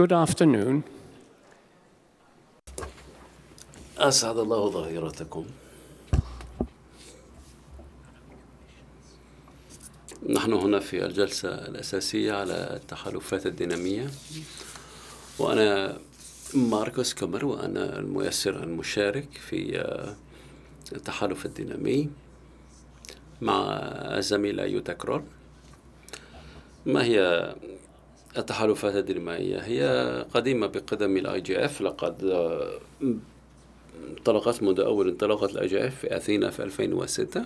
Good afternoon. أسعد الله ظهيرتكم. نحن هنا في الجلسة الأساسية على التحالفات الدينامية وأنا ماركوس كمر وأنا الميسر المشارك في التحالف الدينامي مع الزميلة يوتا كرول ما هي التحالفات الدرمائية هي نعم. قديمة بقدم الاي جي اف لقد آه، انطلقت منذ أول انطلقت الاي جي اف في أثينا في 2006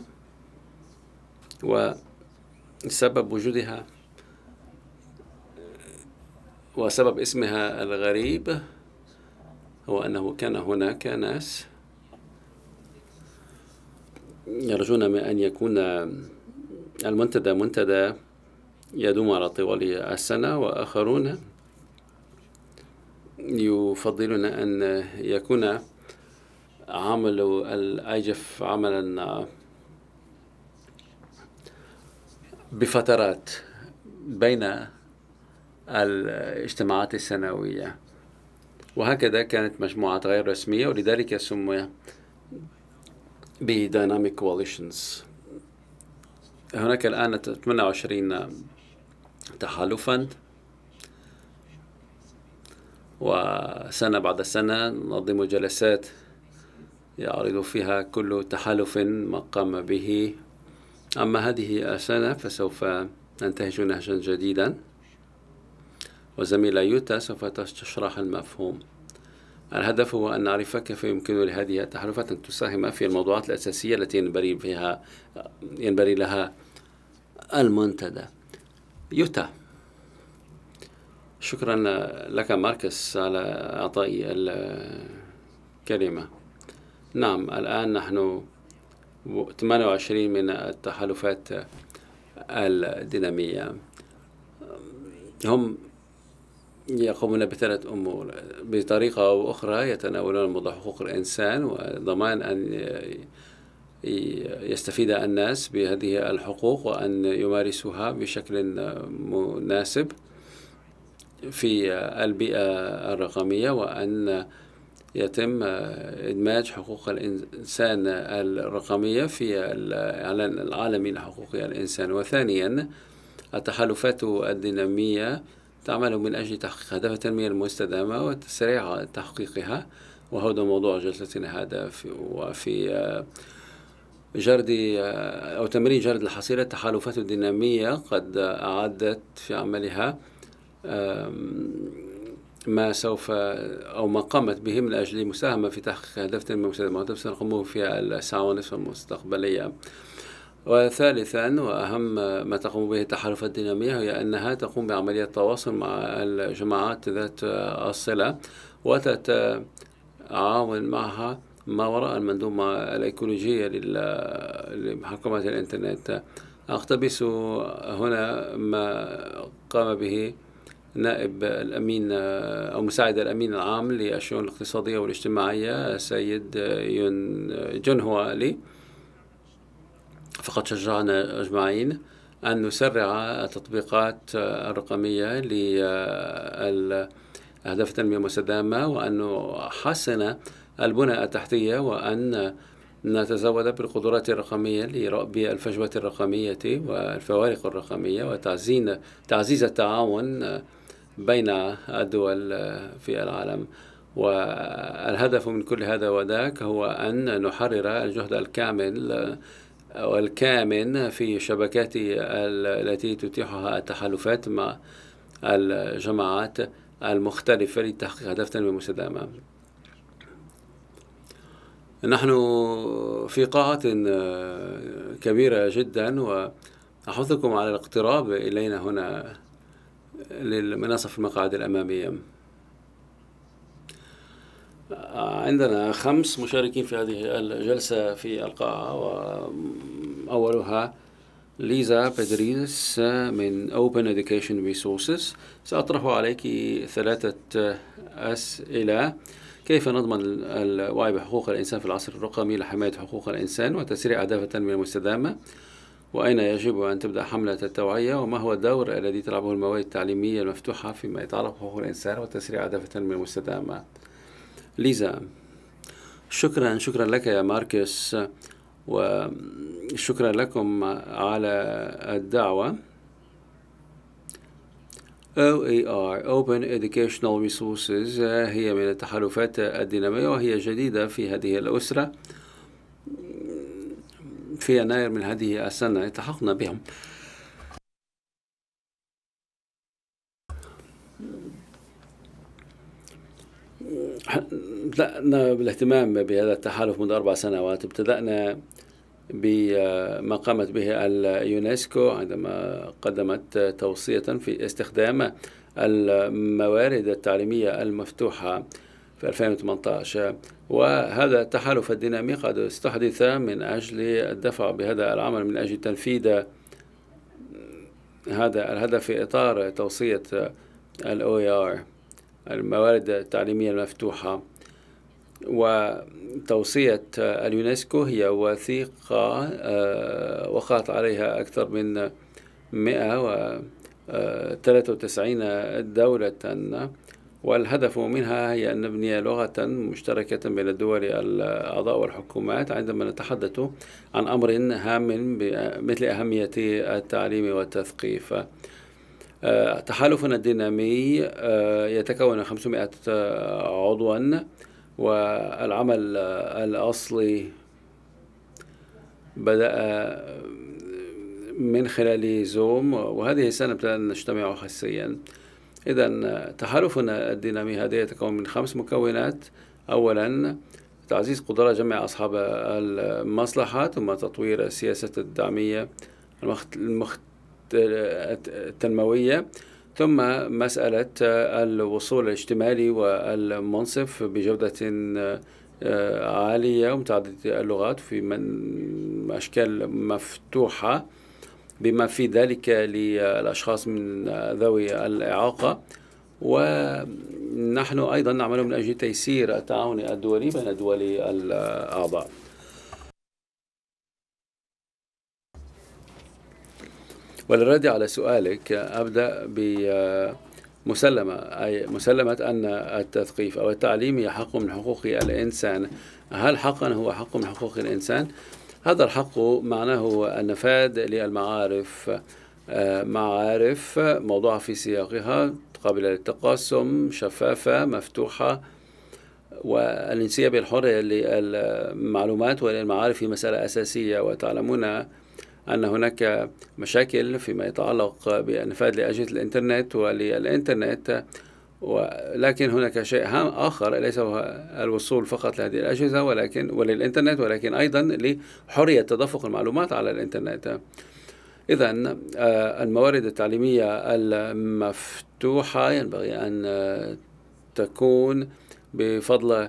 وسبب وجودها وسبب اسمها الغريب هو أنه كان هناك ناس يرجون من أن يكون المنتدى منتدى يدوم على طوال السنة وآخرون يفضلون أن يكون عمل الأيجف عملا بفترات بين الاجتماعات السنوية وهكذا كانت مجموعة غير رسمية ولذلك سمي ب Dynamic Coalitions هناك الآن 28 تحالفا وسنة بعد سنة ننظم جلسات يعرض فيها كل تحالف ما قام به أما هذه السنة فسوف ننتهج نهجا جديدا وزميلة يوتا سوف تشرح المفهوم الهدف هو أن نعرف كيف يمكن لهذه التحالفات أن تساهم في الموضوعات الأساسية التي ينبري, فيها ينبري لها المنتدى يوتا شكرا لك ماركس على اعطائي الكلمه نعم الان نحن 28 من التحالفات الديناميه هم يقومون بثلاث امور بطريقه او اخرى يتناولون موضوع حقوق الانسان وضمان ان يستفيد الناس بهذه الحقوق وأن يمارسوها بشكل مناسب في البيئة الرقمية وأن يتم إدماج حقوق الإنسان الرقمية في الإعلان العالمي لحقوق الإنسان وثانيا التحالفات الدينامية تعمل من أجل تحقيق هدف التنمية المستدامة وتسريع تحقيقها وهذا موضوع جلستنا هذا وفي جرد آه، أو تمرين جرد الحصيلة التحالفات الدينامية قد أعدت في عملها ما سوف أو ما قامت به من أجل المساهمة في تحقيق أهداف تنميه المستدامة سنقوم الساعه ونصف المستقبلية وثالثا وأهم ما تقوم به التحالفات الدينامية هي أنها تقوم بعملية تواصل مع الجماعات ذات الصلة وتتعاون معها ما وراء المنظومة الإيكولوجية لمحكمة الإنترنت أقتبس هنا ما قام به نائب الأمين أو مساعد الأمين العام للشؤون الاقتصادية والاجتماعية السيد يون جون هوالي فقد شجعنا أجمعين أن نسرع التطبيقات الرقمية لأهداف التنمية المستدامة وأن نحسن البنى التحتية وأن نتزود بالقدرات الرقمية بالفجوة الفجوة الرقمية والفوارق الرقمية وتعزين تعزيز التعاون بين الدول في العالم والهدف من كل هذا وذاك هو أن نحرر الجهد الكامل والكامن في شبكات التي تتيحها التحالفات مع الجماعات المختلفة لتحقيق هدف تنمية مستدامة نحن في قاعة آه، كبيرة جدا وأحثكم على الاقتراب إلينا هنا للمناصف المقاعد الأمامية عندنا خمس مشاركين في هذه الجلسة في القاعة وأولها ليزا بيدريس من Open Education Resources سأطرح عليك ثلاثة أسئلة كيف نضمن الوعي بحقوق الإنسان في العصر الرقمي لحماية حقوق الإنسان وتسريع أهداف التنمية المستدامة وأين يجب أن تبدأ حملة التوعية وما هو الدور الذي تلعبه المواد التعليمية المفتوحة فيما يتعلق بحقوق الإنسان وتسريع أهداف التنمية المستدامة ليزا شكرا شكرا لك يا ماركس وشكرا لكم على الدعوه OER Open Educational Resources eh, هي من التحالفات الدينامية وهي جديدة في هذه الأسرة في يناير من هذه السنة التحقنا بهم بدأنا بالاهتمام بهذا التحالف منذ أربع سنوات ابتدأنا بما قامت به اليونسكو عندما قدمت توصية في استخدام الموارد التعليمية المفتوحة في 2018 وهذا التحالف الدينامي قد استحدث من أجل الدفع بهذا العمل من أجل تنفيذ هذا الهدف في إطار توصية الأو OER الموارد التعليمية المفتوحة وتوصية آه، اليونسكو هي وثيقة آه، وقعت عليها أكثر من 193 آه، دولة والهدف منها هي أن نبني لغة مشتركة بين الدول الأعضاء والحكومات عندما نتحدث عن أمر هام مثل أهمية التعليم والتثقيف تحالفنا الدينامي يتكون من 500 عضوا والعمل الأصلي بدأ من خلال زوم وهذه السنة ابتدأنا نجتمع حسيا إذا تحالفنا الدينامي هذا يتكون من خمس مكونات أولا تعزيز قدرة جمع أصحاب المصلحة ثم تطوير السياسة الدعمية المخت... المخت... التنموية ثم مسألة الوصول الاجتمالي والمنصف بجودة آه، عالية ومتعددة اللغات في من أشكال مفتوحة بما في ذلك للأشخاص من ذوي الإعاقة ونحن أيضا نعمل من أجل تيسير التعاون الدولي بين الدول الأعضاء وللرد على سؤالك أبدأ بمسلمة أي مسلمة أن التثقيف أو التعليم هي حق من حقوق الإنسان هل حقا هو حق من حقوق الإنسان؟ هذا الحق معناه النفاذ للمعارف معارف موضوعة في سياقها قابلة للتقاسم شفافة مفتوحة والانسياب الحر للمعلومات وللمعارف مسألة أساسية وتعلمون أن هناك مشاكل فيما يتعلق بالنفاذ لأجهزة الإنترنت وللإنترنت ولكن هناك شيء هام آخر ليس هو الوصول فقط لهذه الأجهزة ولكن وللإنترنت ولكن أيضا لحرية تدفق المعلومات على الإنترنت إذا آه، الموارد التعليمية المفتوحة ينبغي أن آه، تكون بفضل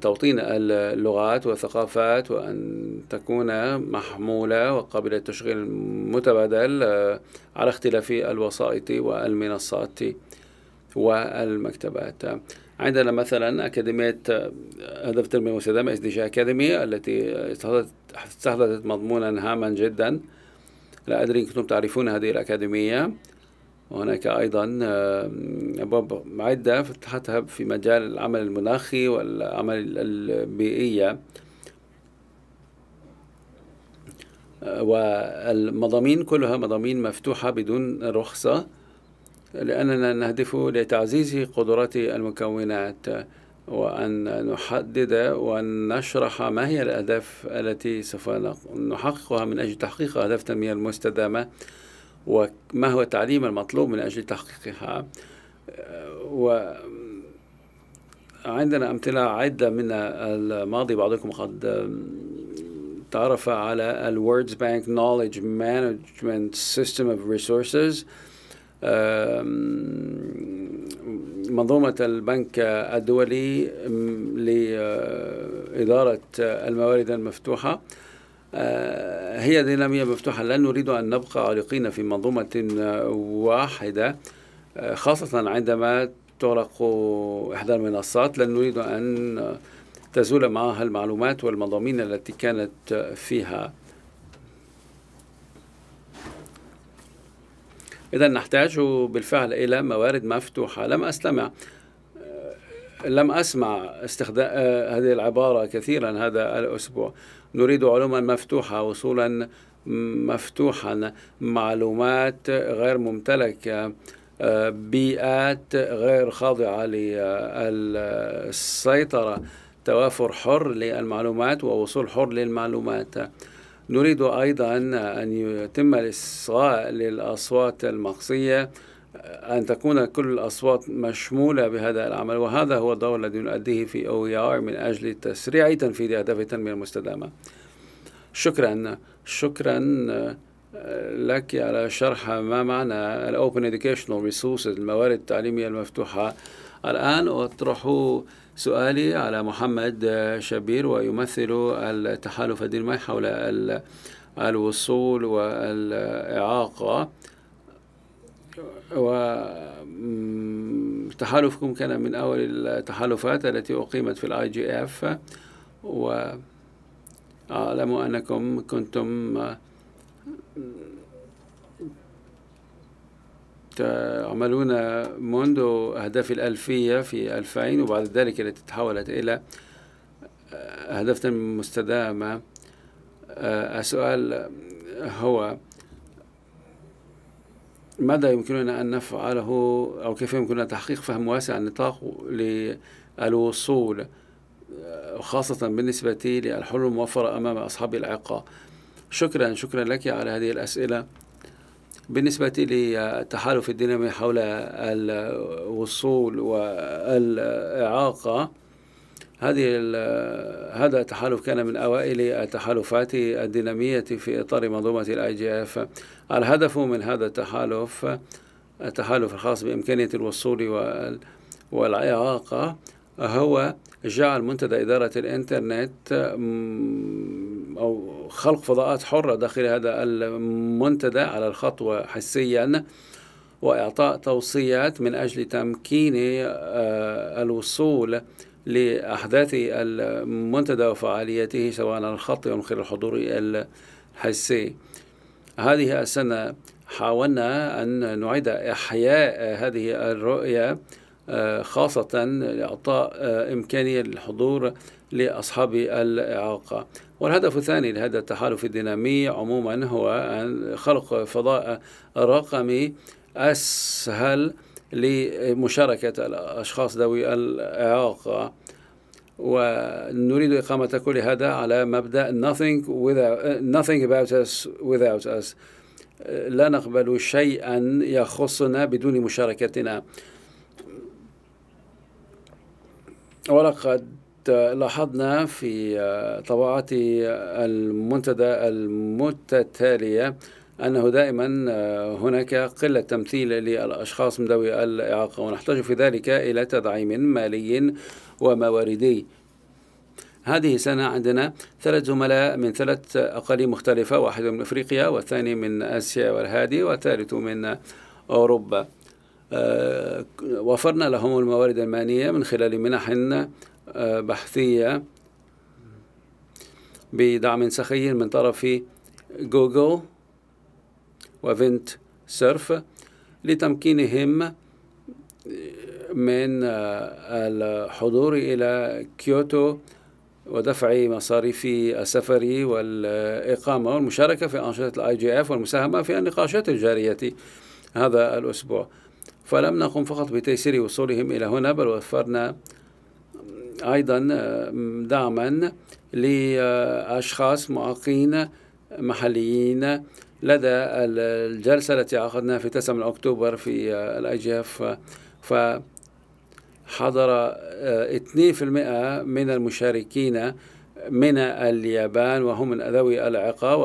توطين اللغات والثقافات وأن تكون محمولة وقابلة للتشغيل متبادل آه، على اختلاف الوسائط والمنصات والمكتبات عندنا مثلا أكاديمية آه، هدف تنمية مستدامة اس دي جي أكاديمي التي استحدثت مضمونا هاما جدا لا أدري إن كنتم تعرفون هذه الأكاديمية وهناك أيضا أبواب عدة فتحتها في مجال العمل المناخي والعمل البيئية آه، والمضامين كلها مضامين مفتوحة بدون رخصة لأننا نهدف لتعزيز قدرات المكونات وأن نحدد وأن نشرح ما هي الأهداف التي سوف نحققها من أجل تحقيق أهداف التنمية المستدامة وما هو التعليم المطلوب من أجل تحقيقها وعندنا أمثلة عدة من الماضي بعضكم قد تعرف على Words بانك نوليدج مانجمنت سيستم اوف ريسورسز منظومة البنك الدولي لإدارة الموارد المفتوحة آه، هي دينامية مفتوحة لا نريد أن نبقى عالقين في منظومة آه، واحدة آه، خاصة عندما تغلق إحدى المنصات لن نريد أن تزول معها المعلومات والمضامين التي كانت فيها إذا نحتاج بالفعل إلى موارد مفتوحة لم أستمع لم أسمع استخدام هذه العبارة كثيرا هذا الأسبوع نريد علوما مفتوحة وصولا مفتوحا معلومات غير ممتلكة آه، بيئات غير خاضعة للسيطرة توافر حر للمعلومات ووصول حر للمعلومات نريد أيضا أن يتم الإصغاء للأصوات المقصية أن تكون كل الأصوات مشمولة بهذا العمل وهذا هو الدور الذي نؤديه في OER من أجل تسريع تنفيذ أهداف التنمية المستدامة شكرا شكرا آه، لك على شرح ما معنى الأوبن Educational Resources الموارد التعليمية المفتوحة الآن أطرح سؤالي على محمد شبير ويمثل التحالف الدين حول الوصول والإعاقة وتحالفكم كان من أول التحالفات التي أقيمت في الاي جي اف وأعلم أنكم كنتم تعملون منذ أهداف الألفية في 2000 وبعد ذلك التي تحولت إلى أهداف مستدامة السؤال هو ماذا يمكننا أن نفعله أو كيف يمكننا تحقيق فهم واسع النطاق للوصول خاصة بالنسبة للحلول الموفرة أمام أصحاب العقة شكرا شكرا لك على هذه الأسئلة بالنسبة للتحالف الدينامي حول الوصول والإعاقة هذه هذا التحالف كان من اوائل التحالفات الديناميه في اطار منظومه الاي جي اف الهدف من هذا التحالف التحالف الخاص بامكانيه الوصول والاعاقه هو جعل منتدى اداره الانترنت او خلق فضاءات حره داخل هذا المنتدى على الخطوه حسيا واعطاء توصيات من اجل تمكين آه، الوصول لأحداث المنتدى وفعالياته سواء على الخط أو من خلال الحضور الحسي هذه السنة حاولنا أن نعيد إحياء هذه الرؤية آه، خاصة لإعطاء آه، إمكانية للحضور لأصحاب الإعاقة والهدف الثاني لهذا التحالف الدينامي عموما هو خلق فضاء رقمي أسهل لمشاركة الأشخاص ذوي الإعاقة ونريد إقامة كل هذا على مبدأ nothing, without, nothing about us without us لا نقبل شيئا يخصنا بدون مشاركتنا ولقد لاحظنا في طبعات المنتدى المتتالية أنه دائما آه، هناك قلة تمثيل للأشخاص من ذوي الإعاقة ونحتاج في ذلك إلى تدعيم مالي ومواردي هذه سنة عندنا ثلاث زملاء من ثلاث أقاليم مختلفة واحد من أفريقيا والثاني من آسيا والهادي والثالث من أوروبا آه، وفرنا لهم الموارد المالية من خلال منح آه، بحثية بدعم سخي من طرف جوجل وفنت سيرف لتمكينهم من آه، الحضور إلى كيوتو ودفع مصاريف السفر والإقامة والمشاركة في أنشطة الاي جي اف والمساهمة في النقاشات الجارية هذا الأسبوع فلم نقم فقط بتيسير وصولهم إلى هنا بل وفرنا أيضا آه، دعما لأشخاص معاقين محليين لدى الجلسة التي عقدناها في 9 أكتوبر في الاي جي اف فحضر 2% آه، من المشاركين من اليابان وهم من ذوي الإعاقة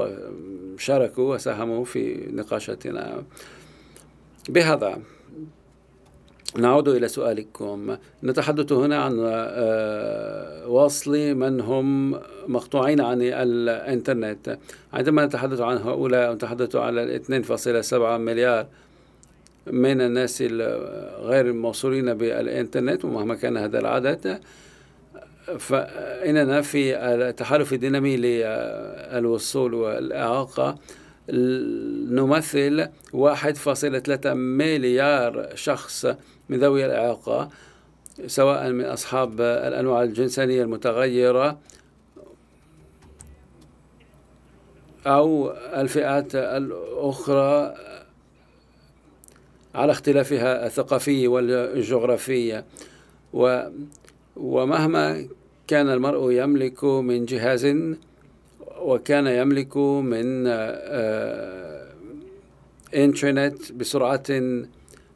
وشاركوا وساهموا في نقاشتنا بهذا نعود إلى سؤالكم نتحدث هنا عن آه، واصلي من هم مقطوعين عن الإنترنت عندما نتحدث عن هؤلاء نتحدث على 2.7 مليار من الناس غير الموصولين بالإنترنت ومهما كان هذا العدد فإننا في التحالف الدينامي للوصول والإعاقة نمثل 1.3 مليار شخص من ذوي الإعاقة سواء من أصحاب الأنواع الجنسانية المتغيرة أو الفئات الأخرى على اختلافها الثقافي والجغرافية ومهما كان المرء يملك من جهاز وكان يملك من آه، انترنت بسرعة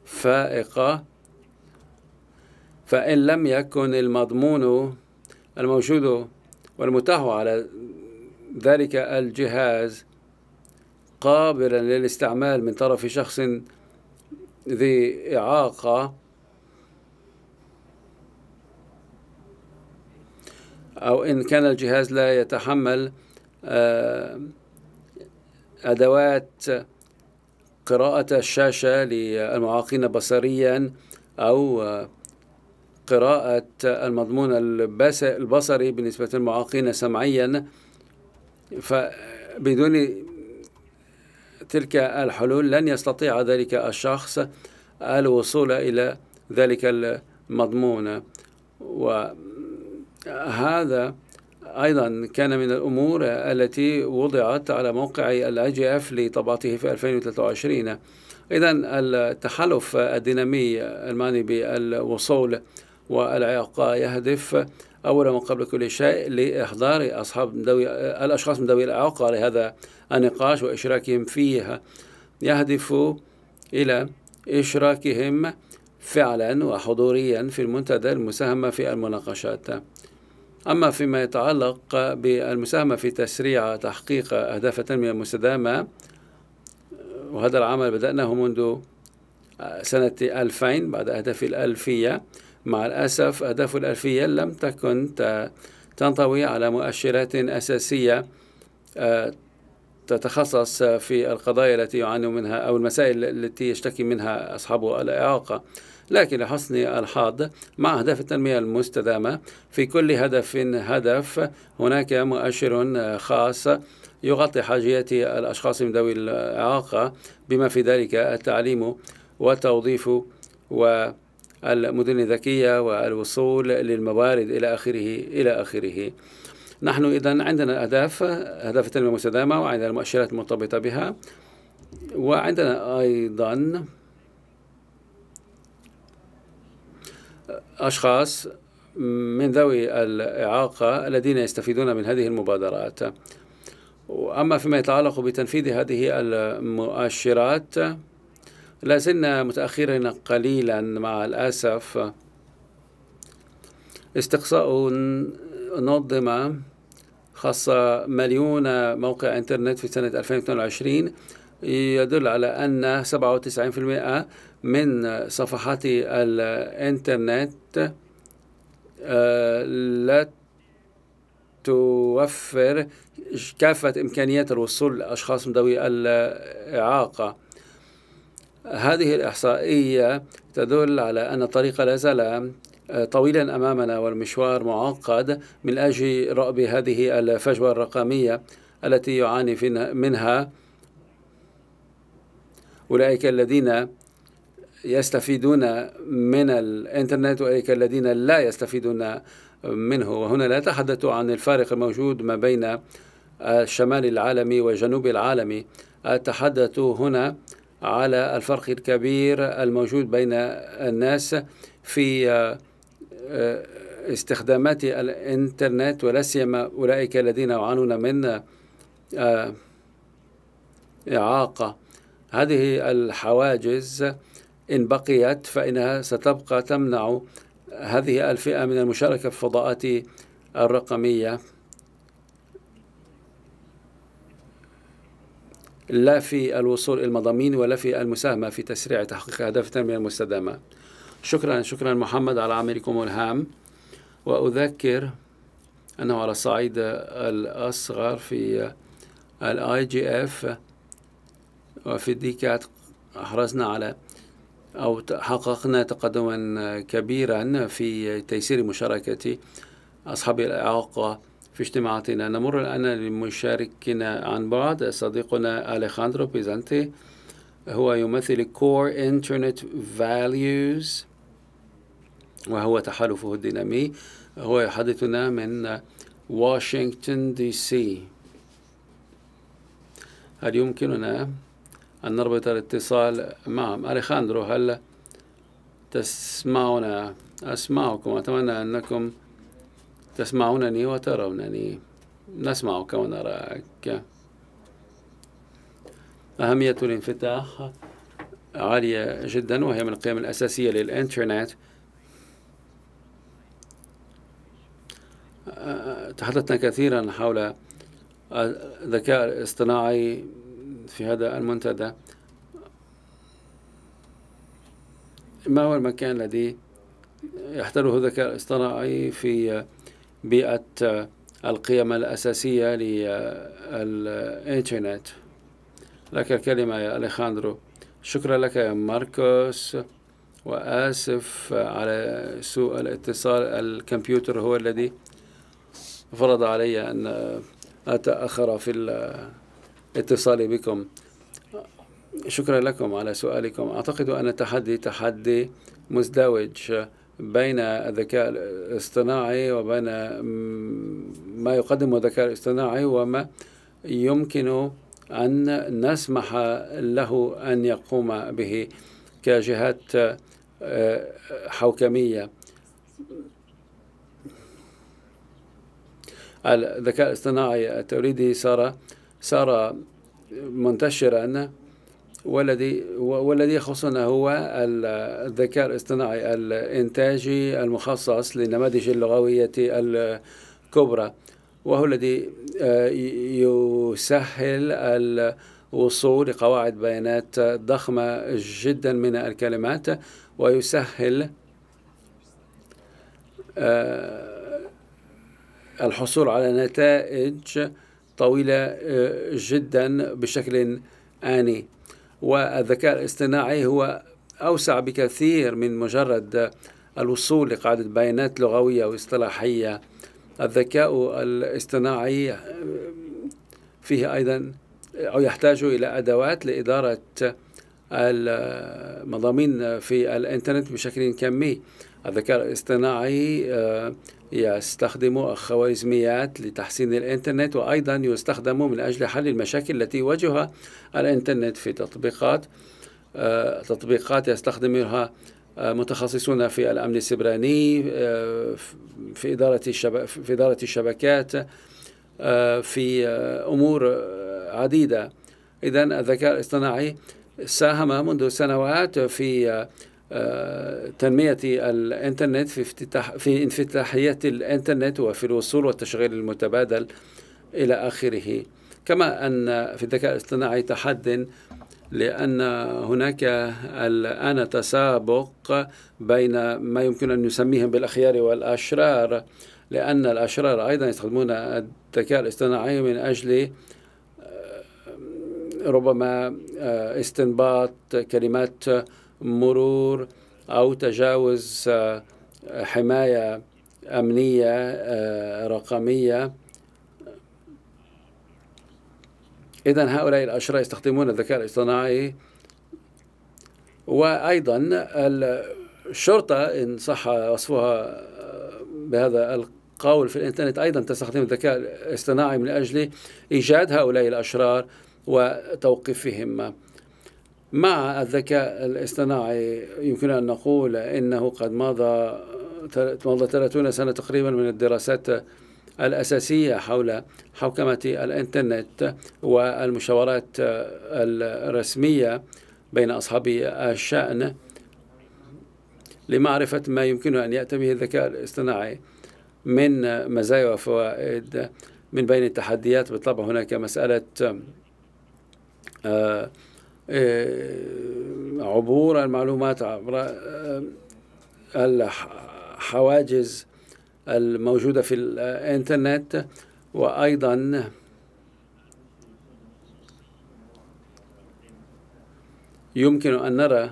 فائقة فإن لم يكن المضمون الموجود والمتاح على ذلك الجهاز قابلا للاستعمال من طرف شخص ذي إعاقة أو إن كان الجهاز لا يتحمل آه، أدوات قراءة الشاشة للمعاقين بصريا أو قراءة المضمون البصري بالنسبة للمعاقين سمعيا فبدون تلك الحلول لن يستطيع ذلك الشخص الوصول إلى ذلك المضمون وهذا أيضا كان من الأمور التي وضعت على موقع الاي جي اف لطبعته في 2023 إذا التحالف الدينامي المعني بالوصول والعلاقة يهدف أولا وقبل كل شيء لإحضار أصحاب دوي الأشخاص من ذوي الإعاقة لهذا النقاش وإشراكهم فيه يهدف إلى إشراكهم فعلا وحضوريا في المنتدى المساهمة في المناقشات أما فيما يتعلق بالمساهمة في تسريع تحقيق أهداف التنمية المستدامة وهذا العمل بدأناه منذ سنة 2000 بعد أهداف الألفية مع الأسف أهداف الألفية لم تكن تنطوي على مؤشرات أساسية آه، تتخصص في القضايا التي يعاني منها أو المسائل التي يشتكي منها أصحاب الإعاقة لكن لحسن الحظ مع أهداف التنمية المستدامة في كل هدف هدف هناك مؤشر خاص يغطي حاجيات الأشخاص من ذوي الإعاقة بما في ذلك التعليم والتوظيف و المدن الذكية والوصول للموارد إلى آخره إلى آخره نحن إذا عندنا أهداف أهداف التنمية المستدامة وعندنا المؤشرات المرتبطة بها وعندنا أيضا أشخاص من ذوي الإعاقة الذين يستفيدون من هذه المبادرات وأما فيما يتعلق بتنفيذ هذه المؤشرات لازلنا متأخرين قليلا مع الأسف استقصاء نظم خاصة مليون موقع انترنت في سنة 2022 يدل على أن 97% من صفحات الانترنت آه، لا توفر كافة إمكانيات الوصول لأشخاص ذوي الإعاقة هذه الإحصائية تدل على أن الطريق لا زال آه، طويلا أمامنا والمشوار معقد من أجل رأب هذه الفجوة الرقمية التي يعاني منها أولئك الذين يستفيدون من الانترنت واولئك الذين لا يستفيدون منه وهنا لا اتحدث عن الفارق الموجود ما بين الشمال العالمي والجنوب العالمي اتحدث هنا على الفرق الكبير الموجود بين الناس في آه، استخدامات الانترنت ولا سيما اولئك الذين يعانون من آه، اعاقه هذه الحواجز إن بقيت فإنها ستبقى تمنع هذه الفئة من المشاركة في الفضاءات الرقمية لا في الوصول إلى المضامين ولا في المساهمة في تسريع تحقيق أهداف التنمية المستدامة شكرا شكرا محمد على عملكم الهام وأذكر أنه على الصعيد الأصغر في الاي جي اف وفي الديكات أحرزنا على أو حققنا تقدما كبيرا في تيسير مشاركة أصحاب الإعاقة في اجتماعاتنا نمر الآن لمشاركنا عن بعد صديقنا أليخاندرو بيزانتي هو يمثل Core Internet Values وهو تحالفه الدينامي هو يحدثنا من واشنطن دي سي هل يمكننا أن نربط الاتصال معهم أليخاندرو هل تسمعنا أسمعكم أتمنى أنكم تسمعونني وترونني نسمعك ونراك أهمية الانفتاح عالية جدا وهي من القيم الأساسية للإنترنت تحدثنا كثيرا حول الذكاء الاصطناعي في هذا المنتدى ما هو المكان الذي يحتله الذكاء الاصطناعي في بيئة القيم الأساسية للإنترنت لك الكلمة يا أليخاندرو شكرا لك يا ماركوس وآسف على سوء الاتصال الكمبيوتر هو الذي فرض علي أن أتأخر في اتصالي بكم شكرا لكم على سؤالكم أعتقد أن التحدي تحدي مزدوج بين الذكاء الاصطناعي وبين ما يقدمه الذكاء الاصطناعي وما يمكن أن نسمح له أن يقوم به كجهات آه، حوكمية الذكاء الاصطناعي التوريدي صار صار منتشرا أن والذي والذي يخصنا هو الذكاء الاصطناعي الإنتاجي المخصص للنماذج اللغوية الكبرى وهو الذي آه، يسهل الوصول لقواعد بيانات ضخمة جدا من الكلمات ويسهل آه، الحصول على نتائج طويلة آه، جدا بشكل آني والذكاء الاصطناعي هو أوسع بكثير من مجرد الوصول لقاعدة بيانات لغوية واصطلاحية الذكاء الاصطناعي آه، فيه أيضا أو آه، يحتاج إلى أدوات لإدارة المضامين في الإنترنت بشكل كمي الذكاء الاصطناعي آه، يستخدم الخوارزميات لتحسين الإنترنت وأيضا يستخدم من أجل حل المشاكل التي يواجهها الإنترنت في تطبيقات آه، تطبيقات يستخدمها آه، متخصصون في الأمن السبراني في إدارة في إدارة الشبكات في أمور عديدة إذا الذكاء الاصطناعي ساهم منذ سنوات في آه، تنمية الإنترنت في, افتتاح في انفتاحية الإنترنت وفي الوصول والتشغيل المتبادل إلى آخره كما أن في الذكاء الاصطناعي تحد لأن هناك الآن تسابق بين ما يمكن أن نسميهم بالأخيار والأشرار لأن الأشرار أيضا يستخدمون الذكاء الاصطناعي من أجل آه، ربما آه، استنباط كلمات مرور أو تجاوز آه، حماية أمنية آه، رقمية إذا هؤلاء الأشرار يستخدمون الذكاء الاصطناعي وأيضا الشرطة إن صح وصفها آه، بهذا القول في الإنترنت أيضا تستخدم الذكاء الاصطناعي من أجل إيجاد هؤلاء الأشرار وتوقيفهم مع الذكاء الاصطناعي يمكن أن نقول إنه قد مضى مضى 30 سنة تقريبا من الدراسات الأساسية حول حوكمة الإنترنت والمشاورات الرسمية بين أصحاب الشأن لمعرفة ما يمكن أن يأتي به الذكاء الاصطناعي من مزايا وفوائد من بين التحديات بالطبع هناك مسألة آه آه، عبور المعلومات عبر آه، الحواجز الموجودة في الإنترنت وأيضا يمكن أن نرى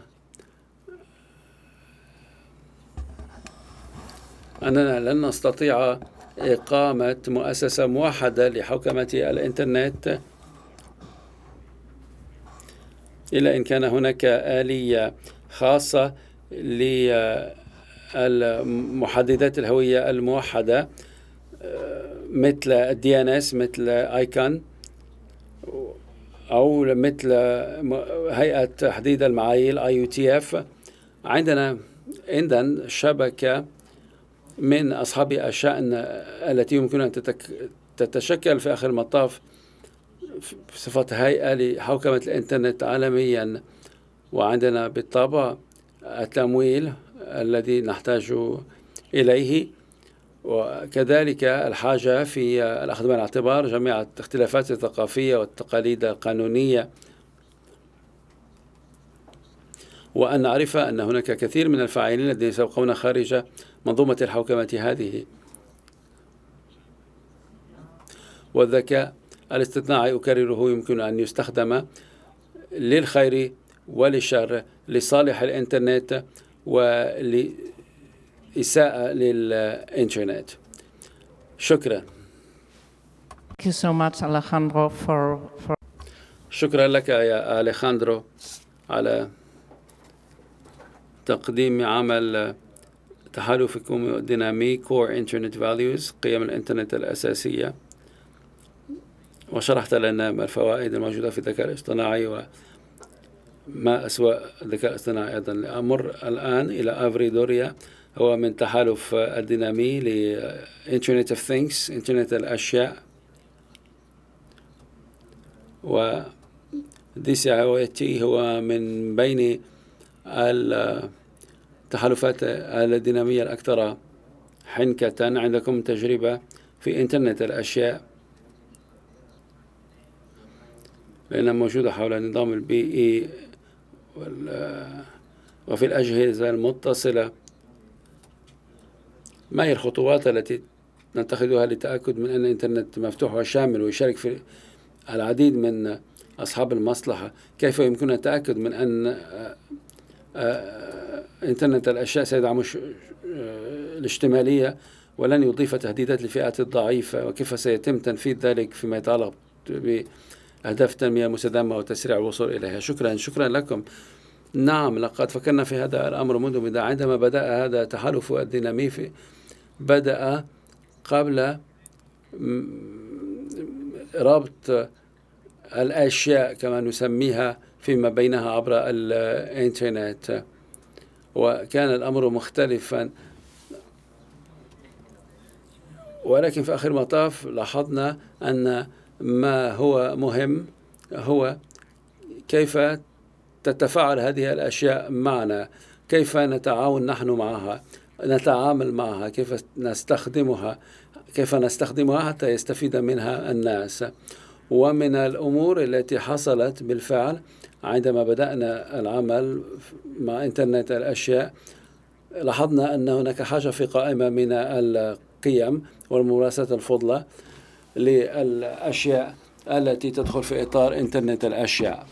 أننا لن نستطيع إقامة مؤسسة موحدة لحوكمة الإنترنت إلا إن كان هناك آلية خاصة للمحددات الهوية الموحدة مثل الدي ان اس مثل ايكون او مثل هيئه تحديد المعايير اي يو تي اف عندنا اذا شبكه من اصحاب الشان التي يمكن ان تتشكل في اخر المطاف بصفة هيئة لحوكمة الإنترنت عالميا وعندنا بالطبع التمويل الذي نحتاج إليه وكذلك الحاجة في الأخذ من الاعتبار جميع الاختلافات الثقافية والتقاليد القانونية وأن نعرف أن هناك كثير من الفاعلين الذين سيبقون خارج منظومة الحوكمة هذه والذكاء الاستثناء أكرره يمكن أن يستخدم للخير وللشر لصالح الإنترنت ولإساءة للإنترنت شكرا Thank you so much, Alejandro, for, for شكرا لك يا أليخاندرو على تقديم عمل تحالفكم ديناميك كور انترنت فاليوز قيم الإنترنت الأساسية وشرحت لنا ما الفوائد الموجودة في الذكاء الاصطناعي وما أسوأ الذكاء الاصطناعي أيضا أمر الآن إلى أفري دوريا هو من تحالف الدينامي لإنترنت اوف ثينكس إنترنت الأشياء و دي سي تي هو من بين التحالفات الدينامية الأكثر حنكة عندكم تجربة في إنترنت الأشياء لأنها موجودة حول النظام البيئي e وفي الأجهزة المتصلة ما هي الخطوات التي نتخذها للتأكد من أن الإنترنت مفتوح وشامل ويشارك في العديد من أصحاب المصلحة كيف يمكننا التأكد من أن آه، آه، إنترنت الأشياء سيدعم آه، الاشتمالية ولن يضيف تهديدات للفئات الضعيفة وكيف سيتم تنفيذ ذلك فيما يتعلق أهداف التنمية المستدامة وتسريع الوصول إليها شكرا شكرا لكم نعم لقد فكرنا في هذا الأمر منذ بدأ عندما بدأ هذا التحالف الدينامي في بدأ قبل ربط الأشياء كما نسميها فيما بينها عبر الإنترنت وكان الأمر مختلفا ولكن في آخر المطاف لاحظنا أن ما هو مهم هو كيف تتفاعل هذه الأشياء معنا كيف نتعاون نحن معها نتعامل معها كيف نستخدمها كيف نستخدمها حتى يستفيد منها الناس ومن الأمور التي حصلت بالفعل عندما بدأنا العمل مع إنترنت الأشياء لاحظنا أن هناك حاجة في قائمة من القيم والممارسات الفضلة للأشياء التي تدخل في إطار إنترنت الأشياء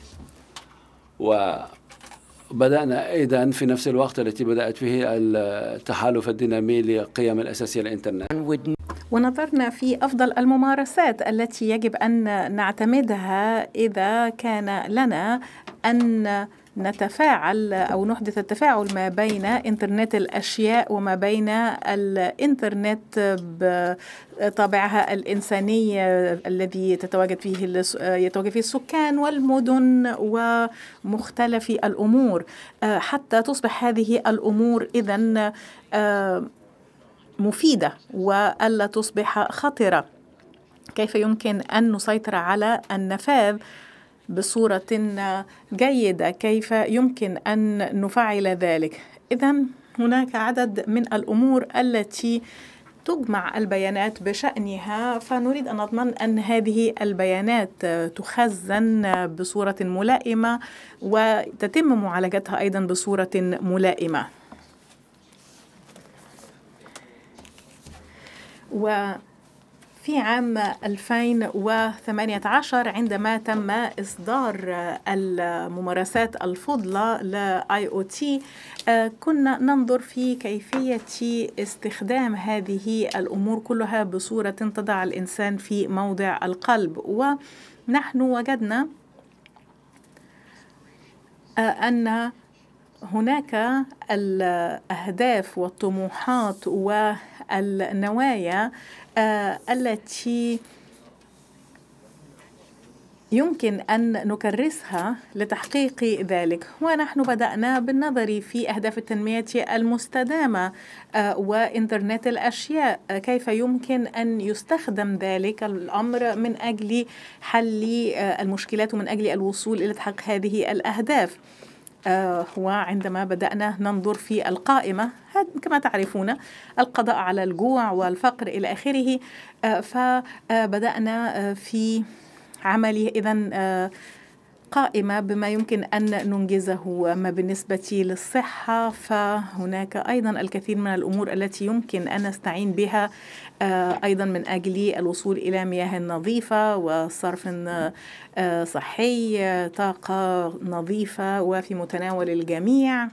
وبدأنا أيضا في نفس الوقت التي بدأت به التحالف الدينامي لقيم الأساسية للإنترنت ونظرنا في أفضل الممارسات التي يجب أن نعتمدها إذا كان لنا أن نتفاعل أو نحدث التفاعل ما بين إنترنت الأشياء وما بين الإنترنت بطابعها الإنساني الذي تتواجد فيه يتواجد فيه السكان والمدن ومختلف الأمور حتى تصبح هذه الأمور إذا مفيدة وألا تصبح خطرة كيف يمكن أن نسيطر على النفاذ بصورة جيدة كيف يمكن أن نفعل ذلك إذا هناك عدد من الأمور التي تجمع البيانات بشأنها فنريد أن نضمن أن هذه البيانات تخزن بصورة ملائمة وتتم معالجتها أيضا بصورة ملائمة و في عام 2018 عندما تم إصدار الممارسات الفضلى لآي أو تي كنا ننظر في كيفية استخدام هذه الأمور كلها بصورة تضع الإنسان في موضع القلب ونحن وجدنا أن هناك الأهداف والطموحات والنوايا آه، التي يمكن أن نكرسها لتحقيق ذلك ونحن بدأنا بالنظر في أهداف التنمية المستدامة آه، وإنترنت الأشياء آه، كيف يمكن أن يستخدم ذلك الأمر من أجل حل المشكلات ومن أجل الوصول إلى تحقيق هذه الأهداف وعندما بدأنا ننظر في القائمة كما تعرفون القضاء على الجوع والفقر إلى آخره آه، فبدأنا آه، في عمل إذا آه، قائمة بما يمكن أن ننجزه أما بالنسبة للصحة فهناك أيضا الكثير من الأمور التي يمكن أن نستعين بها آه، أيضا من أجل الوصول إلى مياه نظيفة وصرف آه، صحي آه، طاقة نظيفة وفي متناول الجميع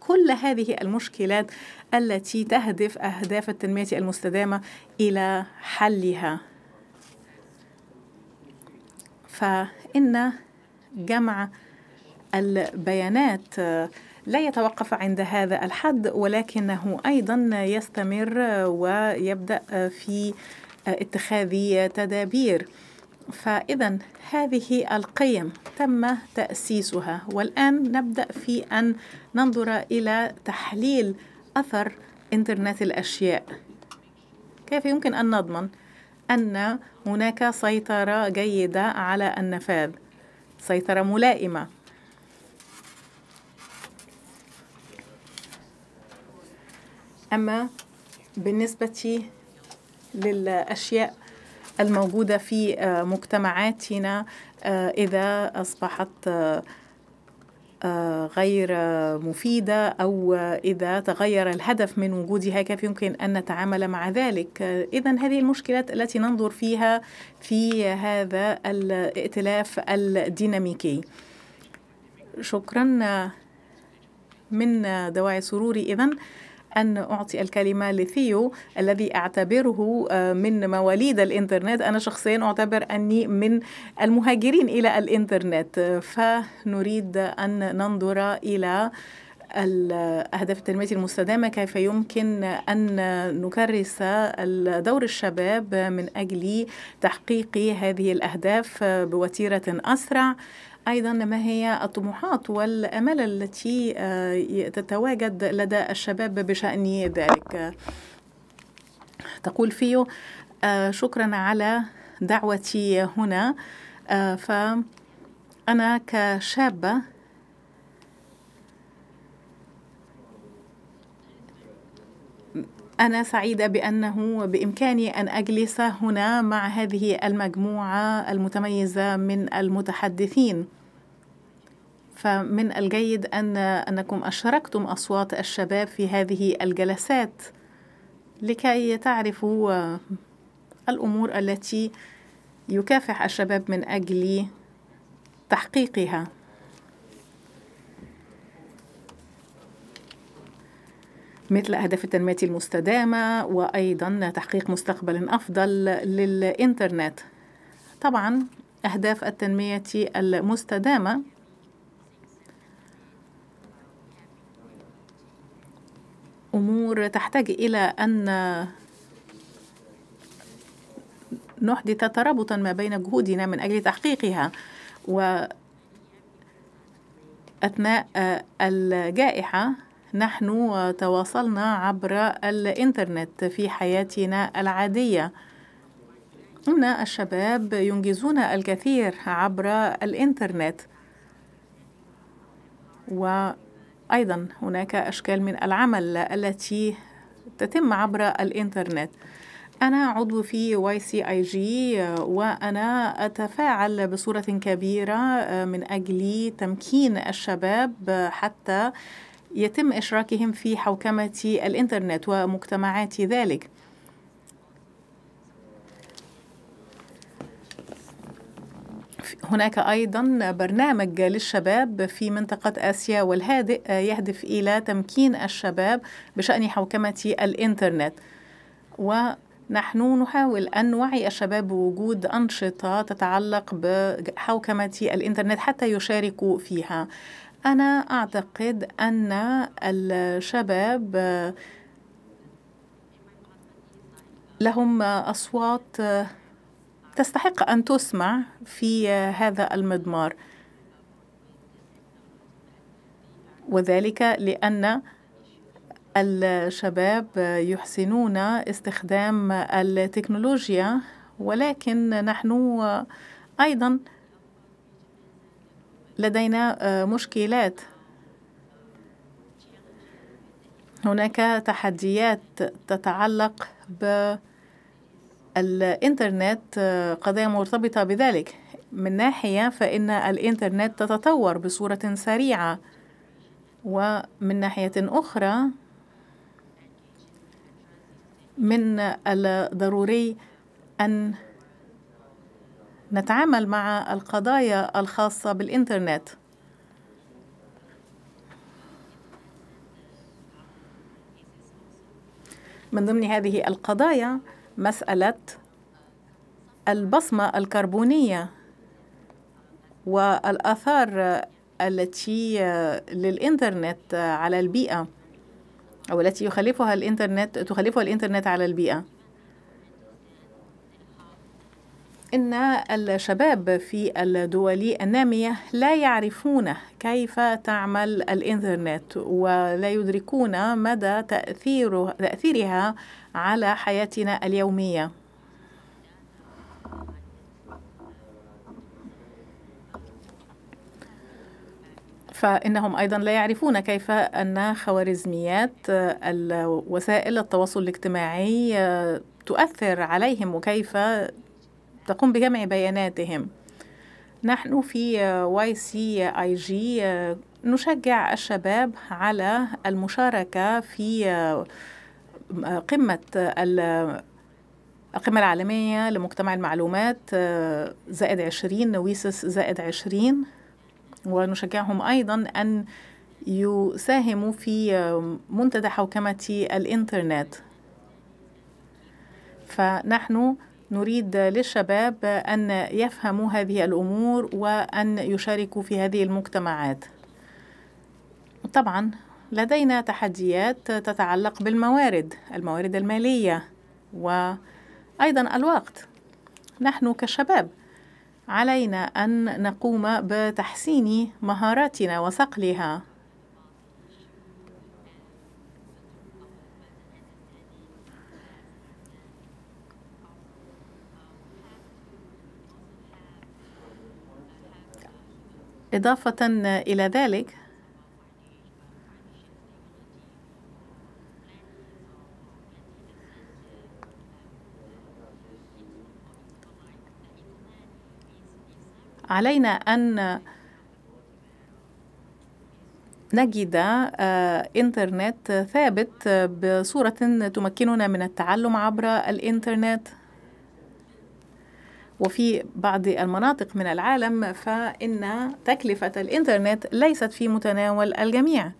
كل هذه المشكلات التي تهدف أهداف التنمية المستدامة إلى حلها فإن جمع البيانات آه، لا يتوقف عند هذا الحد ولكنه ايضا يستمر ويبدا آه، في آه، اتخاذ تدابير فاذا هذه القيم تم تاسيسها والان نبدا في ان ننظر الى تحليل اثر انترنت الاشياء كيف يمكن ان نضمن ان هناك سيطره جيده على النفاذ سيطرة ملائمة أما بالنسبة للأشياء الموجودة في مجتمعاتنا آه، إذا أصبحت آه، آه، غير مفيدة أو إذا تغير الهدف من وجودها كيف يمكن أن نتعامل مع ذلك آه، إذا هذه المشكلات التي ننظر فيها في هذا الائتلاف الديناميكي شكرا آه، من دواعي سروري إذا أن أعطي الكلمة لثيو الذي أعتبره آه، من مواليد الإنترنت أنا شخصيا أعتبر أني من المهاجرين إلى الإنترنت فنريد أن ننظر إلى أهداف التنمية المستدامة كيف يمكن أن نكرس دور الشباب من أجل تحقيق هذه الأهداف بوتيرة أسرع أيضا ما هي الطموحات والأمال التي آه، تتواجد لدى الشباب بشأن ذلك تقول فيو آه، شكرا على دعوتي هنا آه، فأنا كشابة أنا سعيدة بأنه بإمكاني أن أجلس هنا مع هذه المجموعة المتميزة من المتحدثين فمن الجيد أن أنكم أشركتم أصوات الشباب في هذه الجلسات لكي تعرفوا الأمور التي يكافح الشباب من أجل تحقيقها مثل أهداف التنمية المستدامة وأيضا تحقيق مستقبل أفضل للإنترنت طبعا أهداف التنمية المستدامة أمور تحتاج إلى أن نحدث ترابطا ما بين جهودنا من أجل تحقيقها وأثناء الجائحة نحن تواصلنا عبر الإنترنت في حياتنا العادية إن الشباب ينجزون الكثير عبر الإنترنت وأيضا هناك أشكال من العمل التي تتم عبر الإنترنت أنا عضو في واي سي اي جي وأنا أتفاعل بصورة كبيرة من أجل تمكين الشباب حتى يتم إشراكهم في حوكمة الإنترنت ومجتمعات ذلك هناك أيضا برنامج للشباب في منطقة آسيا والهادئ يهدف إلى تمكين الشباب بشأن حوكمة الإنترنت ونحن نحاول أن نوعي الشباب بوجود أنشطة تتعلق بحوكمة الإنترنت حتى يشاركوا فيها أنا أعتقد أن الشباب لهم أصوات تستحق أن تسمع في هذا المضمار وذلك لأن الشباب يحسنون استخدام التكنولوجيا ولكن نحن أيضا لدينا آه، مشكلات هناك تحديات تتعلق بالإنترنت آه، قضايا مرتبطة بذلك من ناحية فإن الإنترنت تتطور بصورة سريعة ومن ناحية أخرى من الضروري أن نتعامل مع القضايا الخاصة بالإنترنت من ضمن هذه القضايا مسألة البصمة الكربونية والآثار التي للإنترنت على البيئة أو التي يخلفها الإنترنت تخلفها الإنترنت على البيئة ان الشباب في الدول الناميه لا يعرفون كيف تعمل الانترنت ولا يدركون مدى تاثيره تاثيرها على حياتنا اليوميه فإنهم أيضا لا يعرفون كيف أن خوارزميات وسائل التواصل الاجتماعي تؤثر عليهم وكيف تقوم بجمع بياناتهم نحن في واي سي اي جي آه، نشجع الشباب على المشاركة في آه، قمة القمة العالمية لمجتمع المعلومات آه، زائد عشرين نويسس زائد عشرين ونشجعهم أيضا أن يساهموا في منتدى حوكمة الإنترنت فنحن نريد للشباب أن يفهموا هذه الأمور وأن يشاركوا في هذه المجتمعات طبعا لدينا تحديات تتعلق بالموارد الموارد المالية وأيضا الوقت نحن كشباب علينا أن نقوم بتحسين مهاراتنا وصقلها إضافة إلى ذلك علينا أن نجد آه، إنترنت ثابت بصورة تمكننا من التعلم عبر الإنترنت وفي بعض المناطق من العالم فإن تكلفة الإنترنت ليست في متناول الجميع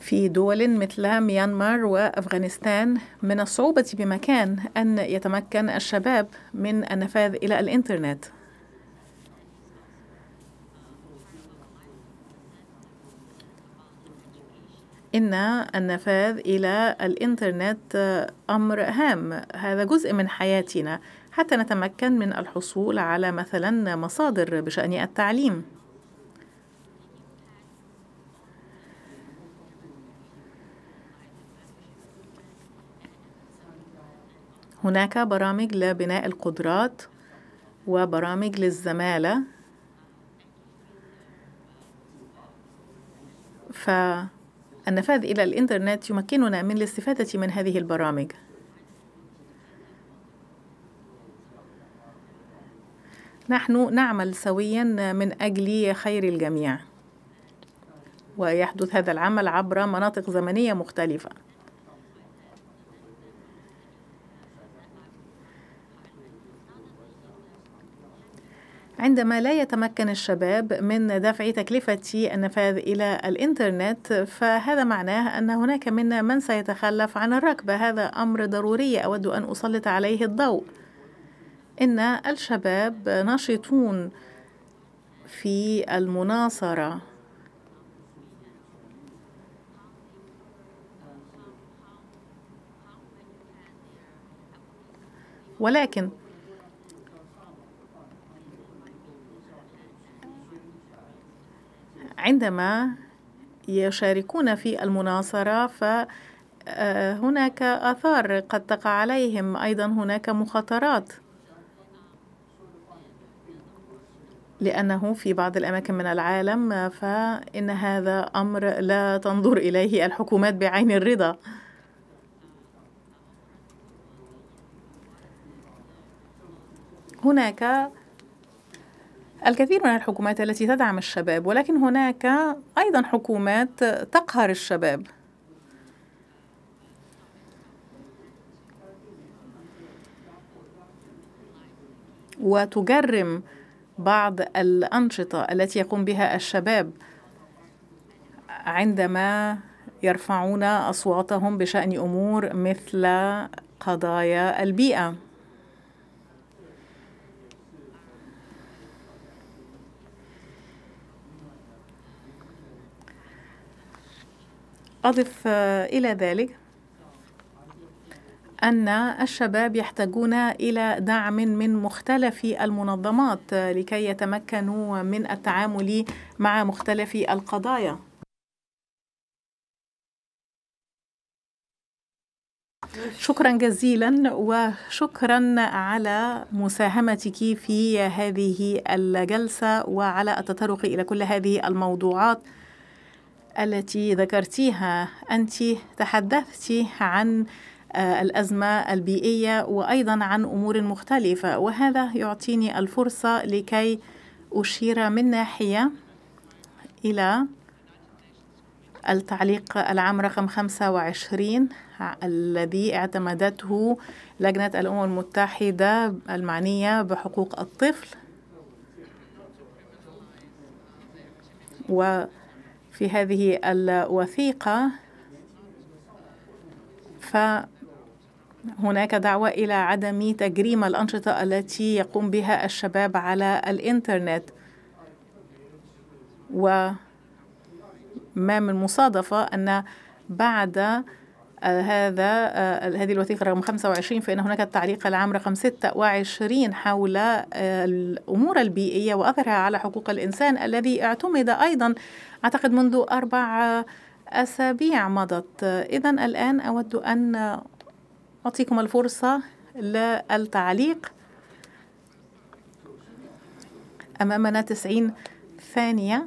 في دول مثل ميانمار وأفغانستان من الصعوبة بمكان أن يتمكن الشباب من النفاذ إلى الإنترنت إن النفاذ إلى الإنترنت أمر هام هذا جزء من حياتنا حتى نتمكن من الحصول على مثلا مصادر بشأن التعليم هناك برامج لبناء القدرات وبرامج للزمالة ف النفاذ إلى الإنترنت يمكننا من الاستفادة من هذه البرامج نحن نعمل سويا من أجل خير الجميع ويحدث هذا العمل عبر مناطق زمنية مختلفة عندما لا يتمكن الشباب من دفع تكلفة النفاذ إلى الإنترنت فهذا معناه أن هناك منا من سيتخلف عن الركبة هذا أمر ضروري أود أن أسلط عليه الضوء إن الشباب نشطون في المناصرة ولكن عندما يشاركون في المناصرة فهناك آه، آثار قد تقع عليهم أيضا هناك مخاطرات لأنه في بعض الأماكن من العالم فإن هذا أمر لا تنظر إليه الحكومات بعين الرضا هناك الكثير من الحكومات التي تدعم الشباب ولكن هناك أيضا حكومات تقهر الشباب وتجرم بعض الأنشطة التي يقوم بها الشباب عندما يرفعون أصواتهم بشأن أمور مثل قضايا البيئة أضف آه، إلى ذلك أن الشباب يحتاجون إلى دعم من مختلف المنظمات آه، لكي يتمكنوا من التعامل مع مختلف القضايا شكرا جزيلا وشكرا على مساهمتك في هذه الجلسة وعلى التطرق إلى كل هذه الموضوعات التي ذكرتيها أنت تحدثت عن آه، الأزمة البيئية وأيضا عن أمور مختلفة وهذا يعطيني الفرصة لكي أشير من ناحية إلى التعليق العام رقم 25 الذي اعتمدته لجنة الأمم المتحدة المعنية بحقوق الطفل و في هذه الوثيقة فهناك دعوة إلى عدم تجريم الأنشطة التي يقوم بها الشباب على الإنترنت وما من مصادفة أن بعد هذا آه، هذه الوثيقة رقم 25 فإن هناك التعليق العام رقم 26 حول آه، الأمور البيئية وأثرها على حقوق الإنسان الذي اعتمد أيضا أعتقد منذ أربع أسابيع مضت إذا الآن أود أن أعطيكم الفرصة للتعليق أمامنا 90 ثانية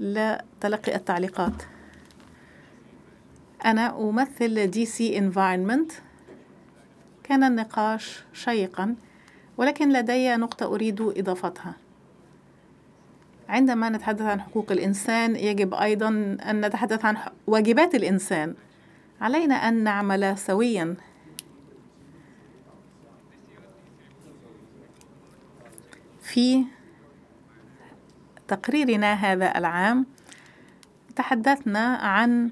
لتلقي التعليقات أنا أمثل دي سي انفايرمنت كان النقاش شيقا ولكن لدي نقطة أريد إضافتها عندما نتحدث عن حقوق الإنسان يجب أيضا أن نتحدث عن واجبات الإنسان علينا أن نعمل سويا في تقريرنا هذا العام تحدثنا عن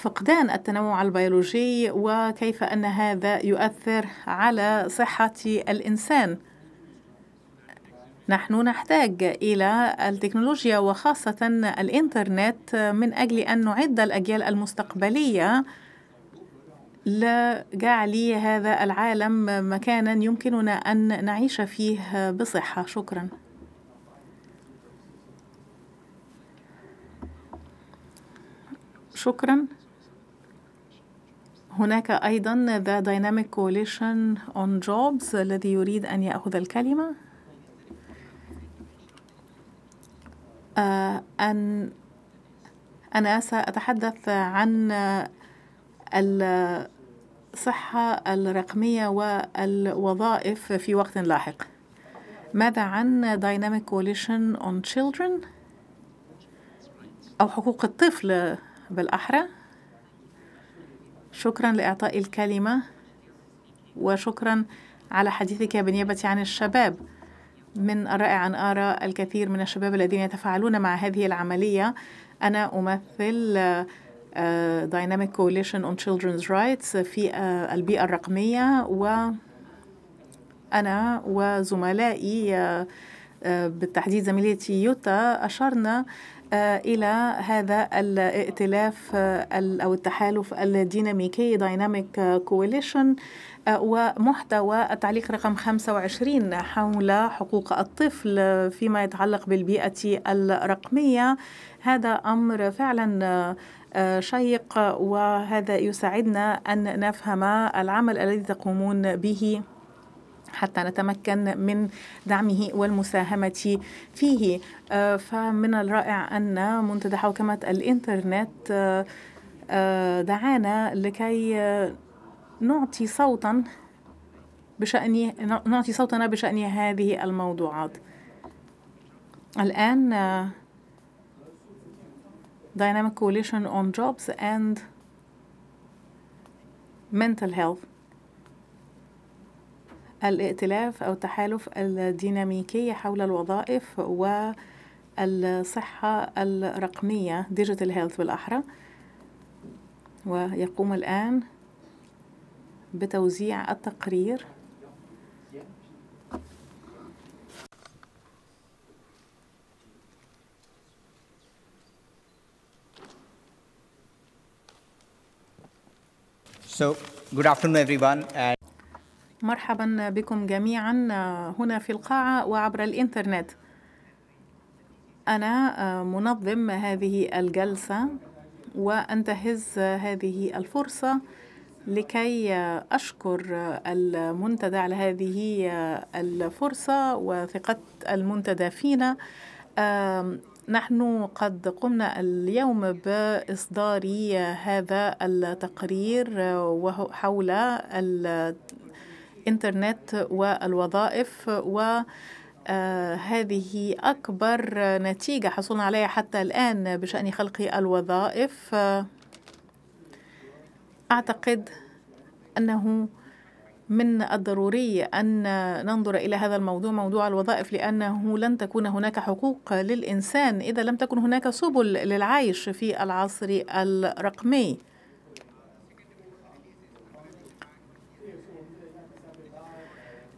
فقدان التنوع البيولوجي وكيف أن هذا يؤثر على صحة الإنسان نحن نحتاج إلى التكنولوجيا وخاصة الإنترنت من أجل أن نعد الأجيال المستقبلية لجعل هذا العالم مكانا يمكننا أن نعيش فيه بصحة شكرا شكرا هناك أيضا The Dynamic Coalition on Jobs الذي يريد أن يأخذ الكلمة آه، أن أنا سأتحدث عن الصحة الرقمية والوظائف في وقت لاحق ماذا عن Dynamic Coalition on Children أو حقوق الطفل بالأحرى شكرا لإعطاء الكلمة وشكرا على حديثك بنيابة عن الشباب من الرائع أن أرى الكثير من الشباب الذين يتفاعلون مع هذه العملية أنا أمثل آه، Dynamic Coalition on Children's Rights في آه، البيئة الرقمية وأنا وزملائي آه، بالتحديد زميلتي يوتا أشرنا آه، الى هذا الائتلاف آه، او التحالف الديناميكي دايناميك آه، كواليشن ومحتوى التعليق رقم 25 حول حقوق الطفل فيما يتعلق بالبيئه الرقميه هذا امر فعلا شيق وهذا يساعدنا ان نفهم العمل الذي تقومون به حتى نتمكن من دعمه والمساهمة فيه آه، فمن الرائع أن منتدى حوكمة الإنترنت آه، آه، دعانا لكي نعطي صوتا بشأن نعطي صوتنا بشأن هذه الموضوعات الآن Dynamic Coalition on Jobs and Mental Health الائتلاف أو تحالف الديناميكي حول الوظائف والصحة الرقمية ديجيتال هيلث بالأحرى ويقوم الآن بتوزيع التقرير So, good afternoon, everyone. And مرحبا بكم جميعا هنا في القاعة وعبر الإنترنت أنا منظم هذه الجلسة وأنتهز هذه الفرصة لكي أشكر المنتدى على هذه الفرصة وثقة المنتدى فينا نحن قد قمنا اليوم بإصدار هذا التقرير حول الإنترنت والوظائف و آه، هذه أكبر نتيجة حصلنا عليها حتى الآن بشأن خلق الوظائف أعتقد أنه من الضروري أن ننظر إلى هذا الموضوع موضوع الوظائف لأنه لن تكون هناك حقوق للإنسان إذا لم تكن هناك سبل للعيش في العصر الرقمي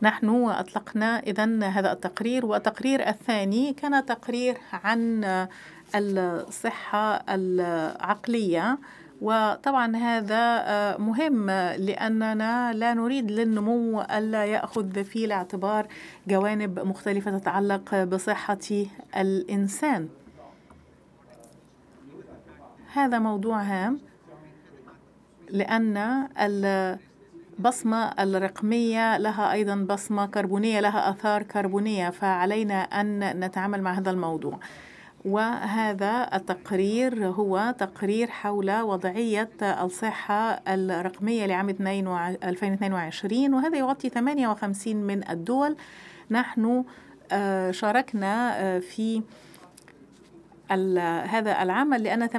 نحن أطلقنا إذا هذا التقرير والتقرير الثاني كان تقرير عن الصحة العقلية وطبعا هذا آه، مهم لأننا لا نريد للنمو ألا يأخذ في الاعتبار جوانب مختلفة تتعلق بصحة الإنسان هذا موضوع هام لأن بصمه الرقمية لها أيضا بصمة كربونية لها آثار كربونية فعلينا أن نتعامل مع هذا الموضوع وهذا التقرير هو تقرير حول وضعية الصحة الرقمية لعام 2022 وهذا يغطي 58 من الدول نحن آه، شاركنا آه، في هذا العمل لأن 80%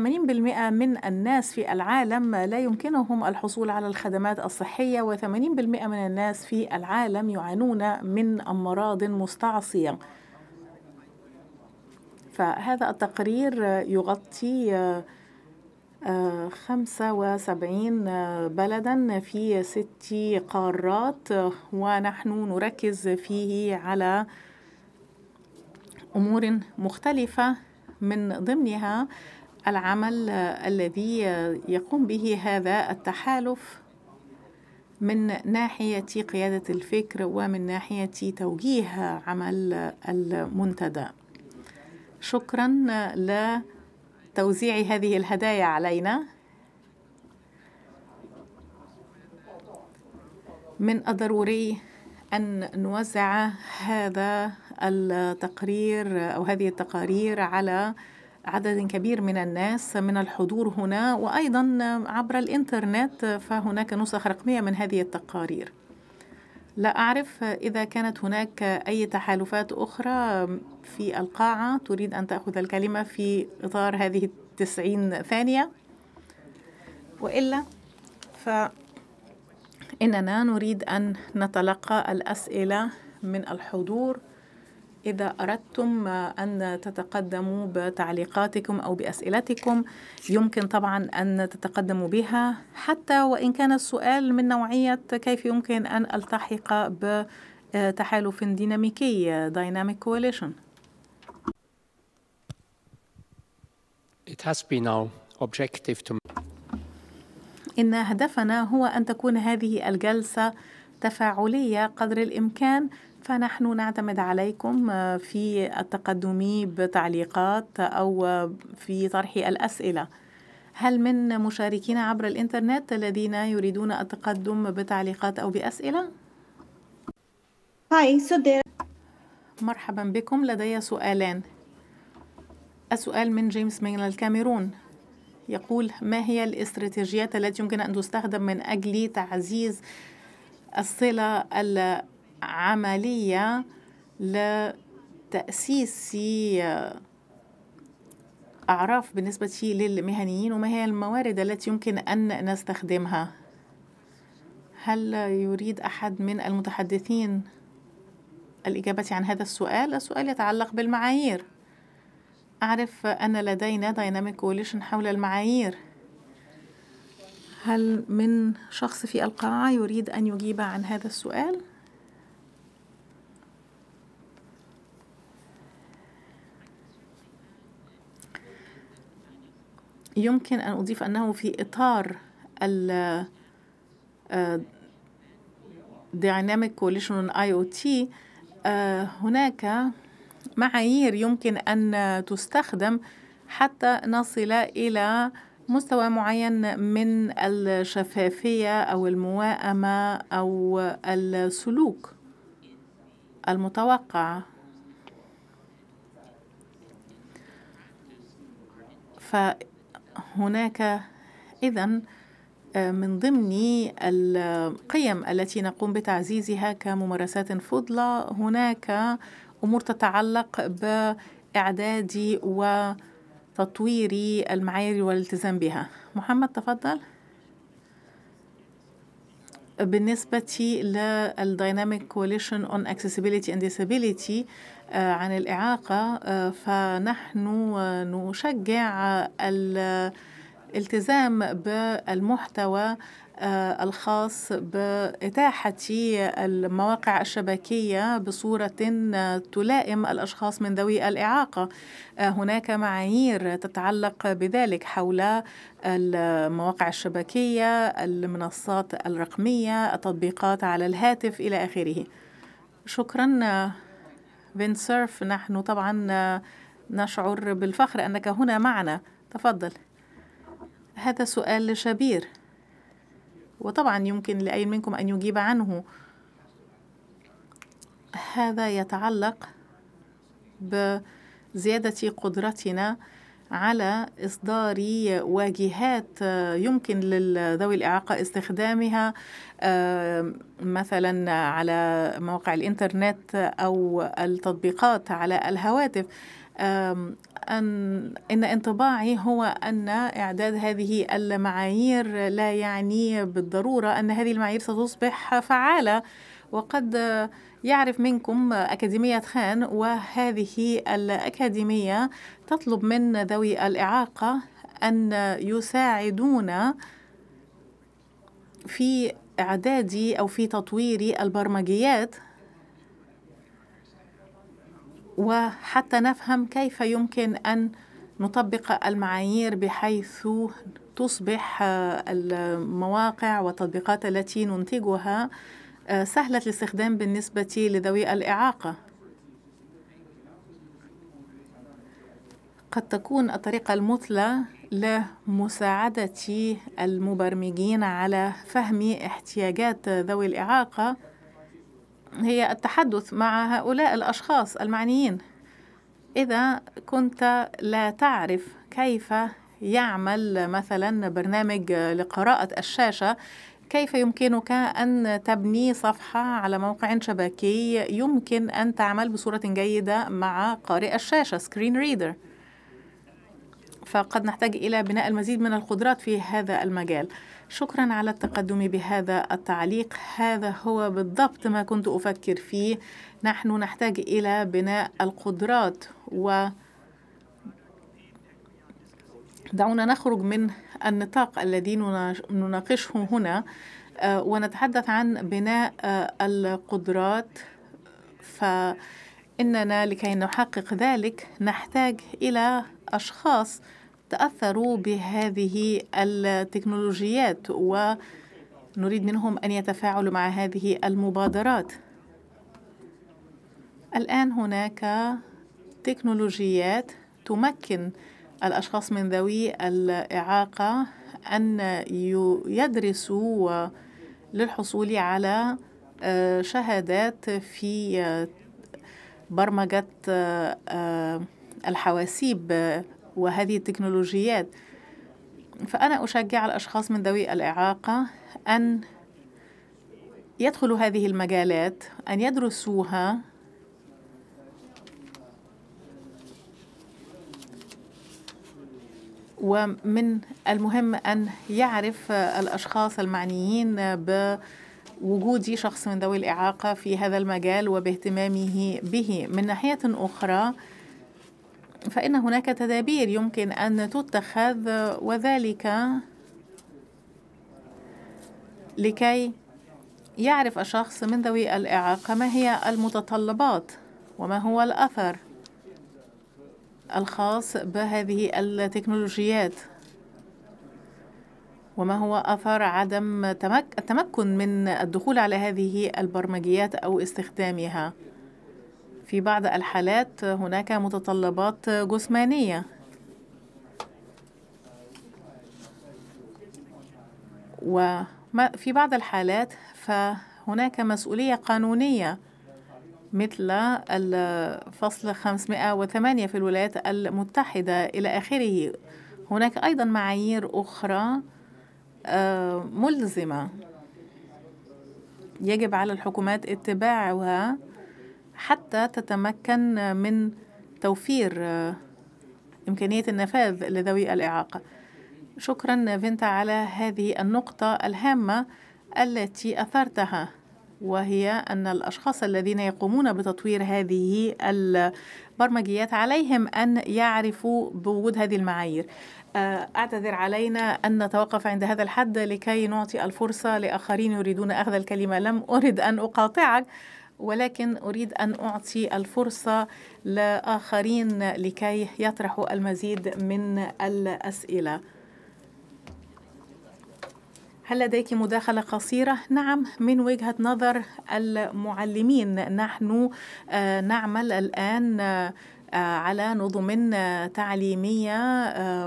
من الناس في العالم لا يمكنهم الحصول على الخدمات الصحية و80% من الناس في العالم يعانون من أمراض مستعصية فهذا التقرير يغطي 75 آه، بلدا في ست قارات ونحن نركز فيه على أمور مختلفة من ضمنها العمل الذي يقوم به هذا التحالف من ناحية قيادة الفكر ومن ناحية توجيه عمل المنتدى شكرا لتوزيع هذه الهدايا علينا من الضروري أن نوزع هذا التقرير أو هذه التقارير على عدد كبير من الناس من الحضور هنا وأيضا عبر الإنترنت فهناك نسخ رقمية من هذه التقارير لا أعرف إذا كانت هناك أي تحالفات أخرى في القاعة تريد أن تأخذ الكلمة في إطار هذه التسعين ثانية وإلا فإننا نريد أن نتلقى الأسئلة من الحضور إذا أردتم أن تتقدموا بتعليقاتكم أو بأسئلتكم يمكن طبعا أن تتقدموا بها حتى وإن كان السؤال من نوعية كيف يمكن أن ألتحق بتحالف ديناميكي Dynamic Coalition It has been our objective to... إن هدفنا هو أن تكون هذه الجلسة تفاعلية قدر الإمكان فنحن نعتمد عليكم آه، في التقدم بتعليقات أو آه، في طرح الأسئلة هل من مشاركين عبر الإنترنت الذين يريدون التقدم بتعليقات أو بأسئلة؟ هاي مرحبا بكم لدي سؤالان السؤال من جيمس من الكاميرون يقول ما هي الاستراتيجيات التي يمكن أن تستخدم من أجل تعزيز الصلة عملية لتأسيس أعراف بالنسبة للمهنيين وما هي الموارد التي يمكن أن نستخدمها هل يريد أحد من المتحدثين الإجابة عن هذا السؤال السؤال يتعلق بالمعايير أعرف أن لدينا دايناميك كوليشن حول المعايير هل من شخص في القاعة يريد أن يجيب عن هذا السؤال؟ يمكن أن أضيف أنه في إطار ال آه، Dynamic Coalition on IoT آه، هناك معايير يمكن أن تستخدم حتى نصل إلى مستوى معين من الشفافية أو المواءمة أو السلوك المتوقع ف هناك إذا آه، من ضمن القيم التي نقوم بتعزيزها كممارسات فضلة هناك أمور تتعلق بإعداد وتطوير المعايير والالتزام بها محمد تفضل بالنسبة للديناميك كوليشن اون accessibility and disability آه، عن الإعاقة آه، فنحن آه، نشجع الالتزام بالمحتوى الخاص بإتاحة المواقع الشبكية بصورة تلائم الأشخاص من ذوي الإعاقة هناك معايير تتعلق بذلك حول المواقع الشبكية المنصات الرقمية التطبيقات على الهاتف إلى آخره شكرا فينسيرف نحن طبعا نشعر بالفخر أنك هنا معنا تفضل هذا سؤال لشبير وطبعا يمكن لأي منكم أن يجيب عنه هذا يتعلق بزيادة قدرتنا على إصدار واجهات آه، يمكن لذوي الإعاقة استخدامها آه، مثلا على مواقع الإنترنت أو التطبيقات على الهواتف أن إن انطباعي هو أن إعداد هذه المعايير لا يعني بالضرورة أن هذه المعايير ستصبح فعالة وقد يعرف منكم أكاديمية خان وهذه الأكاديمية تطلب من ذوي الإعاقة أن يساعدون في إعداد أو في تطوير البرمجيات وحتى نفهم كيف يمكن أن نطبق المعايير بحيث تصبح المواقع والتطبيقات التي ننتجها آه، سهلة الاستخدام بالنسبة لذوي الإعاقة قد تكون الطريقة المثلى لمساعدة المبرمجين على فهم احتياجات ذوي الإعاقة هي التحدث مع هؤلاء الأشخاص المعنيين إذا كنت لا تعرف كيف يعمل مثلا برنامج لقراءة الشاشة كيف يمكنك أن تبني صفحة على موقع شبكي يمكن أن تعمل بصورة جيدة مع قارئ الشاشة سكرين ريدر فقد نحتاج إلى بناء المزيد من القدرات في هذا المجال شكرا على التقدم بهذا التعليق هذا هو بالضبط ما كنت أفكر فيه نحن نحتاج إلى بناء القدرات و دعونا نخرج من النطاق الذي نناقشه هنا آه، ونتحدث عن بناء آه، القدرات فإننا لكي نحقق ذلك نحتاج إلى أشخاص تأثروا بهذه التكنولوجيات ونريد منهم أن يتفاعلوا مع هذه المبادرات الآن هناك تكنولوجيات تمكن الأشخاص من ذوي الإعاقة أن يدرسوا للحصول على آه، شهادات في آه، برمجة آه، الحواسيب وهذه التكنولوجيات فأنا أشجع الأشخاص من ذوي الإعاقة أن يدخلوا هذه المجالات أن يدرسوها ومن المهم أن يعرف الأشخاص المعنيين ب شخص من ذوي الإعاقة في هذا المجال وباهتمامه به من ناحية أخرى فإن هناك تدابير يمكن أن تتخذ وذلك لكي يعرف الشخص من ذوي الإعاقة ما هي المتطلبات وما هو الأثر الخاص بهذه التكنولوجيات وما هو أثر عدم التمكن من الدخول على هذه البرمجيات أو استخدامها في بعض الحالات هناك متطلبات جسمانية وفي بعض الحالات فهناك مسؤولية قانونية مثل الفصل 508 في الولايات المتحدة إلى آخره هناك أيضا معايير أخرى آه، ملزمة يجب على الحكومات اتباعها حتى تتمكن من توفير آه، إمكانية النفاذ لذوي الإعاقة شكرا فينتا على هذه النقطة الهامة التي أثرتها وهي أن الأشخاص الذين يقومون بتطوير هذه البرمجيات عليهم أن يعرفوا بوجود هذه المعايير آه، أعتذر علينا أن نتوقف عند هذا الحد لكي نعطي الفرصة لآخرين يريدون أخذ الكلمة لم أرد أن أقاطعك ولكن أريد أن أعطي الفرصة لآخرين لكي يطرحوا المزيد من الأسئلة هل لديك مداخلة قصيرة؟ نعم من وجهة نظر المعلمين نحن آه، نعمل الآن آه، على نظم آه، تعليمية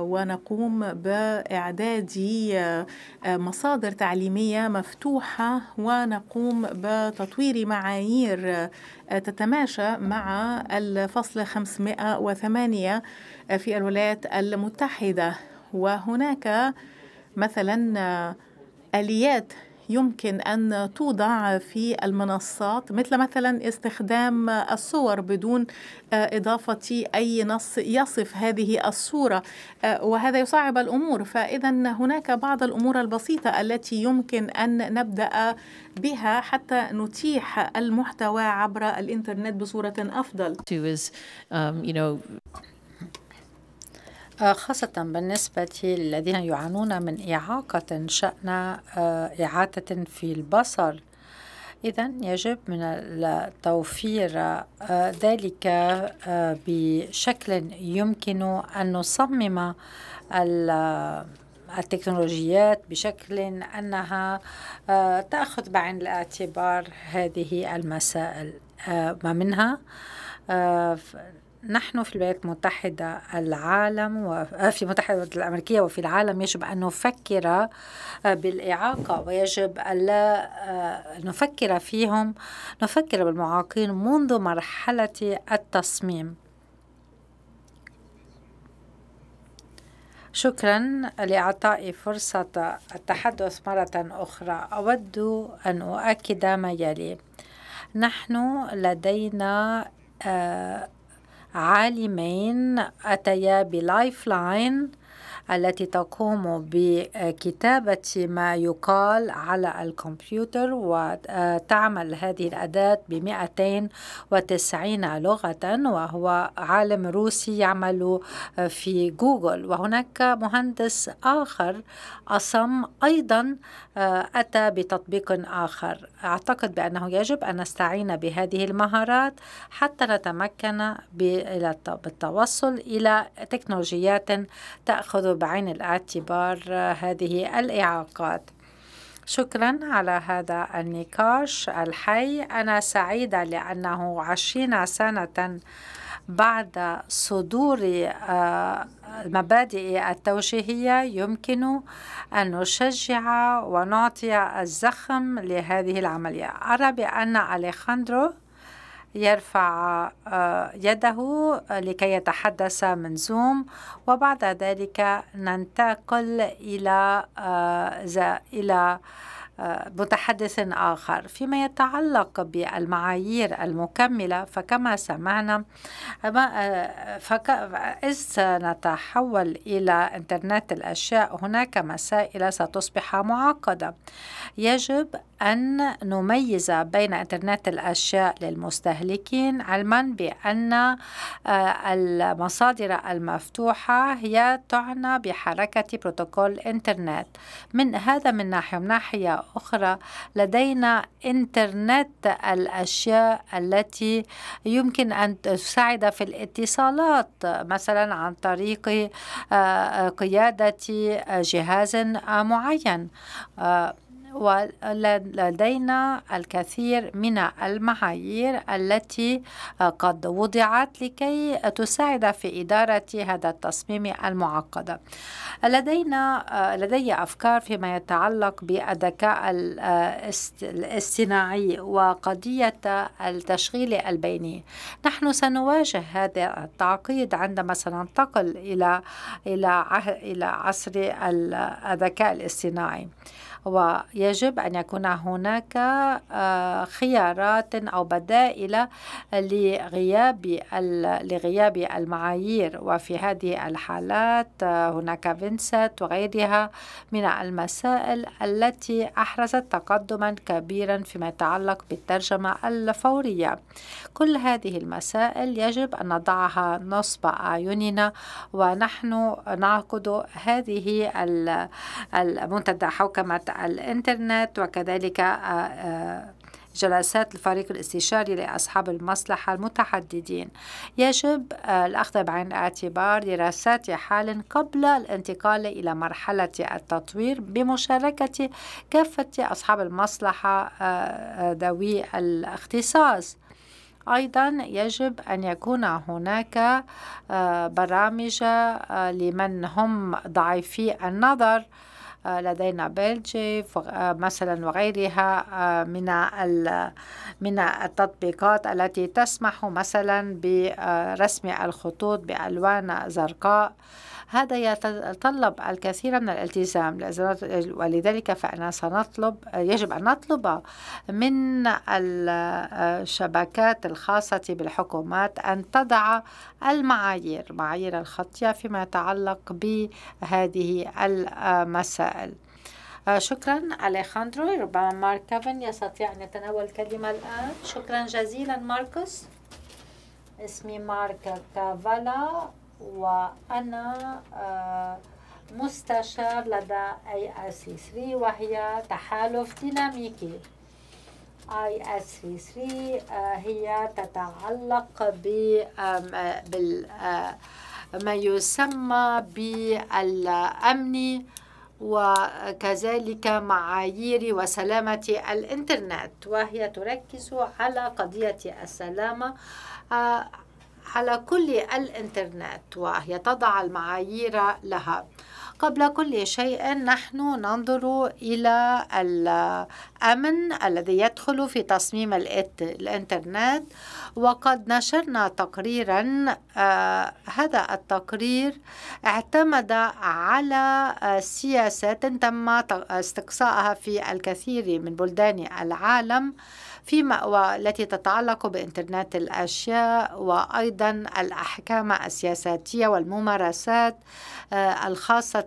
ونقوم بإعداد مصادر تعليمية مفتوحة ونقوم بتطوير معايير تتماشى مع الفصل 508 في الولايات المتحدة وهناك مثلا اليات يمكن أن توضع في المنصات مثل مثلا استخدام الصور بدون آه، إضافة أي نص يصف هذه الصورة آه، وهذا يصعب الأمور فإذا هناك بعض الأمور البسيطة التي يمكن أن نبدأ بها حتى نتيح المحتوى عبر الإنترنت بصورة أفضل. Um, آه، خاصة بالنسبة للذين يعانون من إعاقة شأن آه، إعادة في البصر إذا يجب من توفير آه، ذلك بشكل يمكن أن نصمم التكنولوجيات بشكل أنها تأخذ بعين الاعتبار هذه المسائل ما منها نحن في الولايات المتحدة العالم وفي آه، المتحدة الأمريكية وفي العالم يجب أن نفكر آه، بالإعاقة ويجب ألا آه، نفكر فيهم نفكر بالمعاقين منذ مرحلة التصميم شكرا لإعطائي فرصة التحدث مرة أخرى أود أن أؤكد ما يلي نحن لدينا عالمين أتيا بلايف لاين التي تقوم بكتابة ما يقال على الكمبيوتر وتعمل هذه الأداة ب 290 لغة وهو عالم روسي يعمل في جوجل وهناك مهندس آخر أصم أيضا آه، أتى بتطبيق آخر أعتقد بأنه يجب أن نستعين بهذه المهارات حتى نتمكن بالتوصل إلى تكنولوجيات تأخذ بعين الاعتبار هذه الإعاقات شكرا على هذا النقاش الحي أنا سعيدة لأنه عشرين سنة بعد صدور المبادئ آه، التوجيهية يمكن أن نشجع ونعطي الزخم لهذه العملية أرى بأن أليخاندرو يرفع آه، يده آه، لكي يتحدث من زوم وبعد ذلك ننتقل إلى آه، إلى متحدث آخر فيما يتعلق بالمعايير المكملة فكما سمعنا إذ نتحول إلى إنترنت الأشياء هناك مسائل ستصبح معقدة يجب أن نميز بين إنترنت الأشياء للمستهلكين علما بأن آه، المصادر المفتوحة هي تعنى بحركة بروتوكول إنترنت من هذا من ناحية من ناحية أخرى لدينا إنترنت الأشياء التي يمكن أن تساعد في الاتصالات مثلا عن طريق آه، قيادة جهاز معين آه، ولدينا الكثير من المعايير التي آه، قد وضعت لكي تساعد في إدارة هذا التصميم المعقد لدينا آه، لدي أفكار فيما يتعلق بالذكاء آه، الاصطناعي وقضية التشغيل البيني نحن سنواجه هذا التعقيد عندما سننتقل إلى إلى إلى عصر الذكاء الاصطناعي ويجب أن يكون هناك آه، خيارات أو بدائل لغياب لغياب المعايير وفي هذه الحالات آه، هناك فينسات وغيرها من المسائل التي أحرزت تقدما كبيرا فيما يتعلق بالترجمة الفورية كل هذه المسائل يجب أن نضعها نصب أعيننا ونحن نعقد هذه المنتدى حوكمة الإنترنت وكذلك آه، آه، جلسات الفريق الاستشاري لأصحاب المصلحة المتحددين يجب آه، الأخذ بعين الاعتبار دراسات حال قبل الانتقال إلى مرحلة التطوير بمشاركة كافة أصحاب المصلحة ذوي الاختصاص أيضا يجب أن يكون هناك برامج لمن هم ضعيفي النظر آه، لدينا بلجي آه، مثلا وغيرها آه، من من التطبيقات التي تسمح مثلا برسم الخطوط بألوان زرقاء هذا يتطلب الكثير من الالتزام ولذلك فأنا سنطلب يجب أن نطلب من الشبكات الخاصة بالحكومات أن تضع المعايير معايير الخطية فيما يتعلق بهذه المسائل شكرا أليخاندرو ربما مارك كافن يستطيع أن يتناول الكلمة الآن شكرا جزيلا ماركوس اسمي مارك كافالا وأنا آه، مستشار لدى اي اس 3 وهي تحالف ديناميكي اي اس 3 هي تتعلق بما آه، آه، يسمى بالامن وكذلك معايير وسلامة الإنترنت وهي تركز على قضية السلامة على كل الانترنت وهي تضع المعايير لها قبل كل شيء نحن ننظر إلى الأمن الذي يدخل في تصميم الإنترنت وقد نشرنا تقريرا آه، هذا التقرير اعتمد على آه، سياسات تم استقصائها في الكثير من بلدان العالم في مأوى التي تتعلق بإنترنت الأشياء وأيضا الأحكام السياساتية والممارسات آه، الخاصة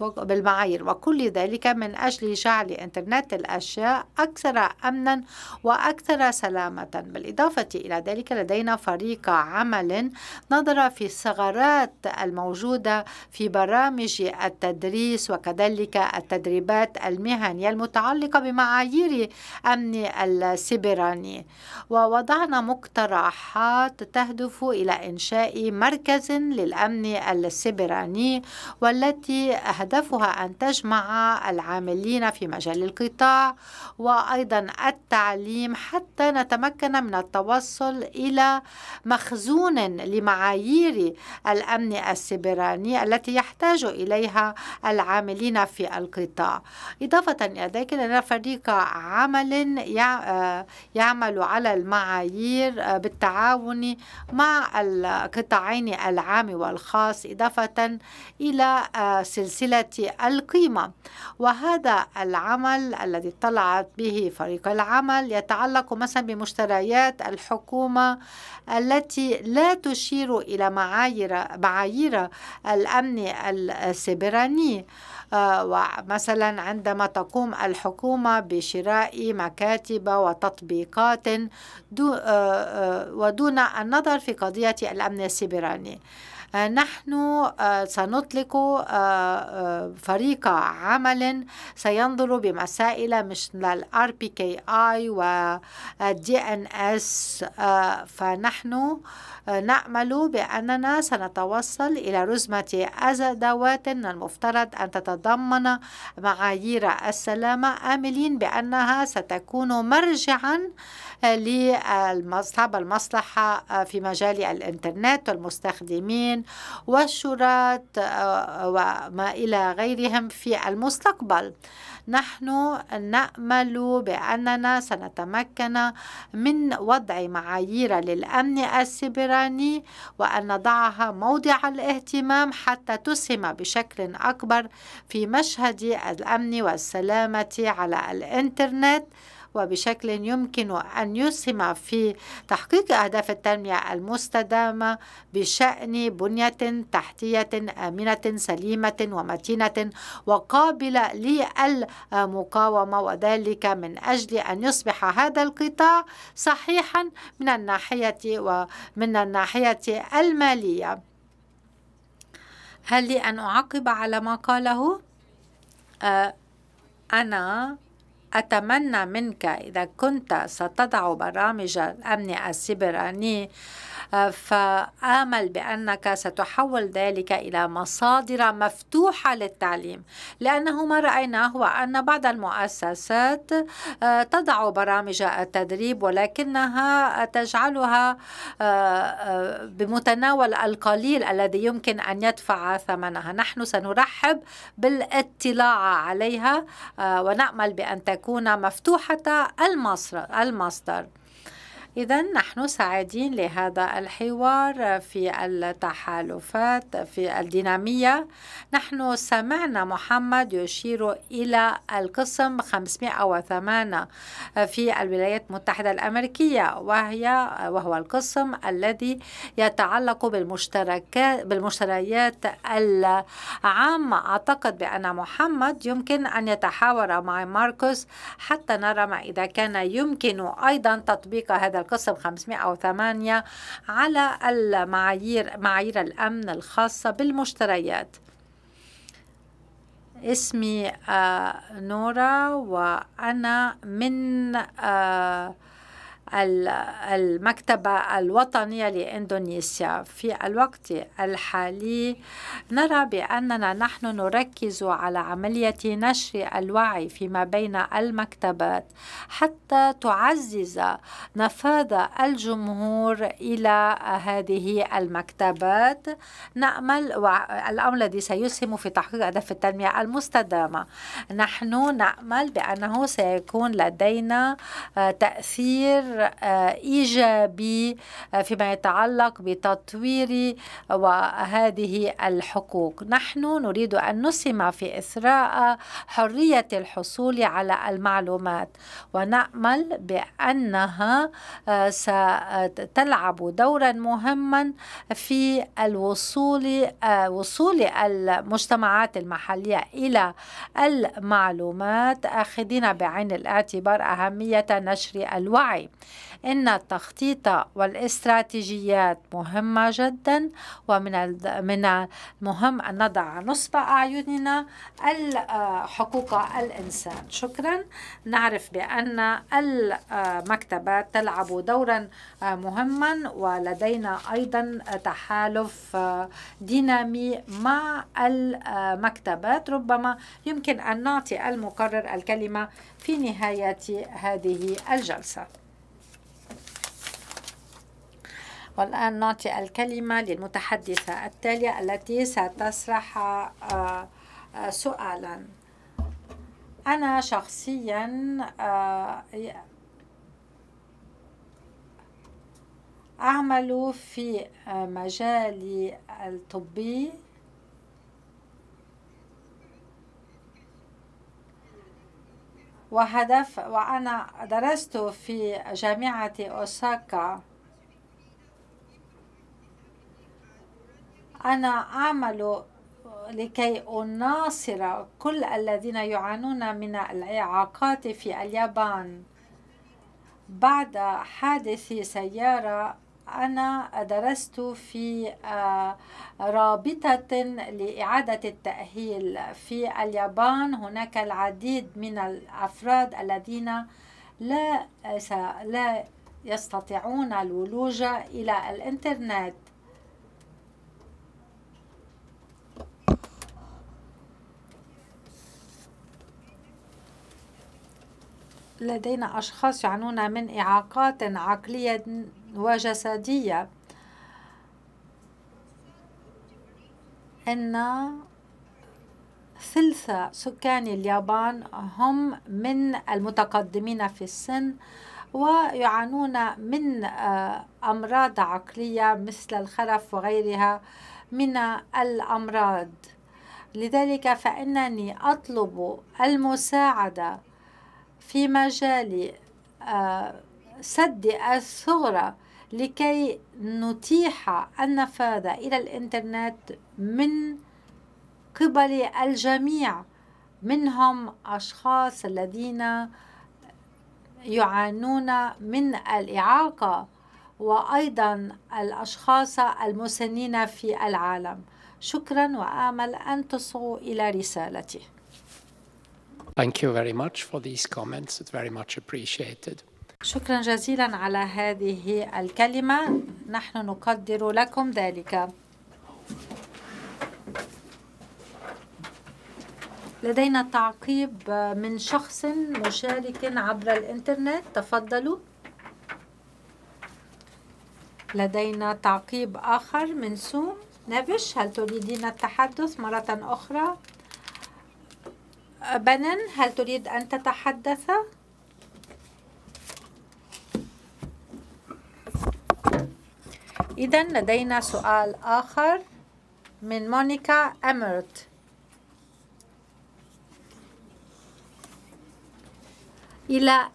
بالمعايير وكل ذلك من أجل جعل إنترنت الأشياء أكثر أمنا وأكثر سلامة بالإضافة إلى ذلك لدينا فريق عمل نظر في الثغرات الموجودة في برامج التدريس وكذلك التدريبات المهنية المتعلقة بمعايير أمن السبراني ووضعنا مقترحات تهدف إلى إنشاء مركز للأمن السبراني والتي هدفها أن تجمع العاملين في مجال القطاع وأيضا التعليم حتى نتمكن من التوصل إلى مخزون لمعايير الأمن السبراني التي يحتاج إليها العاملين في القطاع إضافة إلى ذلك لدينا فريق عمل يعمل آه، يعملوا على المعايير آه، بالتعاون مع القطاعين العام والخاص إضافة إلى آه، سلسلة القيمة وهذا العمل الذي طلعت به فريق العمل يتعلق مثلا بمشتريات الحكومة التي لا تشير إلى معايير معايير الأمن السبراني ومثلا عندما تقوم الحكومة بشراء مكاتب وتطبيقات آه، آه، ودون النظر في قضية الأمن السيبراني آه، نحن آه، سنطلق آه، فريق عمل سينظر بمسائل مثل الار بي كي اي والدي ان اس فنحن نأمل بأننا سنتوصل إلى رزمة أدوات المفترض أن تتضمن معايير السلامة آملين بأنها ستكون مرجعا لأصحاب المصلحة آه، في مجال الإنترنت والمستخدمين والشرات آه، وما إلى غيرهم في المستقبل نحن نأمل بأننا سنتمكن من وضع معايير للأمن السبراني وأن نضعها موضع الاهتمام حتى تسهم بشكل أكبر في مشهد الأمن والسلامة على الإنترنت وبشكل يمكن أن يسهم في تحقيق أهداف التنمية المستدامة بشأن بنية تحتية آمنة سليمة ومتينة وقابلة للمقاومة وذلك من أجل أن يصبح هذا القطاع صحيحا من الناحية ومن الناحية المالية هل لي أن أعقب على ما قاله؟ آه، أنا أتمنى منك إذا كنت ستضع برامج الأمن السبراني فآمل بأنك ستحول ذلك إلى مصادر مفتوحة للتعليم لأنه ما رأيناه هو أن بعض المؤسسات آه، تضع برامج التدريب ولكنها تجعلها آه، آه، بمتناول القليل الذي يمكن أن يدفع ثمنها نحن سنرحب بالاطلاع عليها ونأمل بأن تكون مفتوحة المصدر إذا نحن سعيدين لهذا الحوار في التحالفات في الدينامية نحن سمعنا محمد يشير إلى القسم 508 في الولايات المتحدة الأمريكية وهي وهو القسم الذي يتعلق بالمشتركات بالمشتريات العامة أعتقد بأن محمد يمكن أن يتحاور مع ماركوس حتى نرى ما إذا كان يمكن أيضا تطبيق هذا القسم 508 على المعايير معايير الأمن الخاصة بالمشتريات اسمي آه، نورا وأنا من آه، المكتبة الوطنية لإندونيسيا في الوقت الحالي نرى بأننا نحن نركز على عملية نشر الوعي فيما بين المكتبات حتى تعزز نفاذ الجمهور إلى هذه المكتبات نأمل الأمر الذي سيسهم في تحقيق هدف التنمية المستدامة نحن نأمل بأنه سيكون لدينا آه، تأثير إيجابي آه، فيما يتعلق بتطوير وهذه الحقوق نحن نريد أن نسهم في إثراء حرية الحصول على المعلومات ونأمل بأنها آه، ستلعب دورا مهما في الوصول آه، وصول المجتمعات المحلية إلى المعلومات أخذين بعين الاعتبار أهمية نشر الوعي إن التخطيط والاستراتيجيات مهمة جدا ومن من المهم أن نضع نصب أعيننا حقوق الإنسان شكرا نعرف بأن المكتبات تلعب دورا مهما ولدينا أيضا تحالف دينامي مع المكتبات ربما يمكن أن نعطي المقرر الكلمة في نهاية هذه الجلسة والآن نعطي الكلمة للمتحدثة التالية التي ستسرح آه، آه، سؤالا أنا شخصيا آه، أعمل في مجالي الطبي وهدف وأنا درست في جامعة أوساكا أنا أعمل لكي أناصر كل الذين يعانون من الإعاقات في اليابان بعد حادث سيارة أنا درست في آه، رابطة لإعادة التأهيل في اليابان هناك العديد من الأفراد الذين لا آه، لا يستطيعون الولوج إلى الإنترنت لدينا أشخاص يعانون من إعاقات عقلية وجسدية أن ثلث سكان اليابان هم من المتقدمين في السن ويعانون من آه، أمراض عقلية مثل الخرف وغيرها من الأمراض لذلك فإنني أطلب المساعدة في مجال آه، سد الثغرة لكي نتيح النفاذ إلى الإنترنت من قبل الجميع منهم أشخاص الذين يعانون من الإعاقة وأيضا الأشخاص المسنين في العالم شكرا وآمل أن تصغوا إلى رسالتي Thank you very much for these comments. It's very much appreciated. شكرا جزيلا على هذه الكلمة نحن نقدر لكم ذلك لدينا تعقيب من شخص مشارك عبر الإنترنت تفضلوا لدينا تعقيب آخر من سوم نافش هل تريدين التحدث مرة أخرى؟ بنن هل تريد أن تتحدث؟ إذا لدينا سؤال آخر من مونيكا أمرت إلى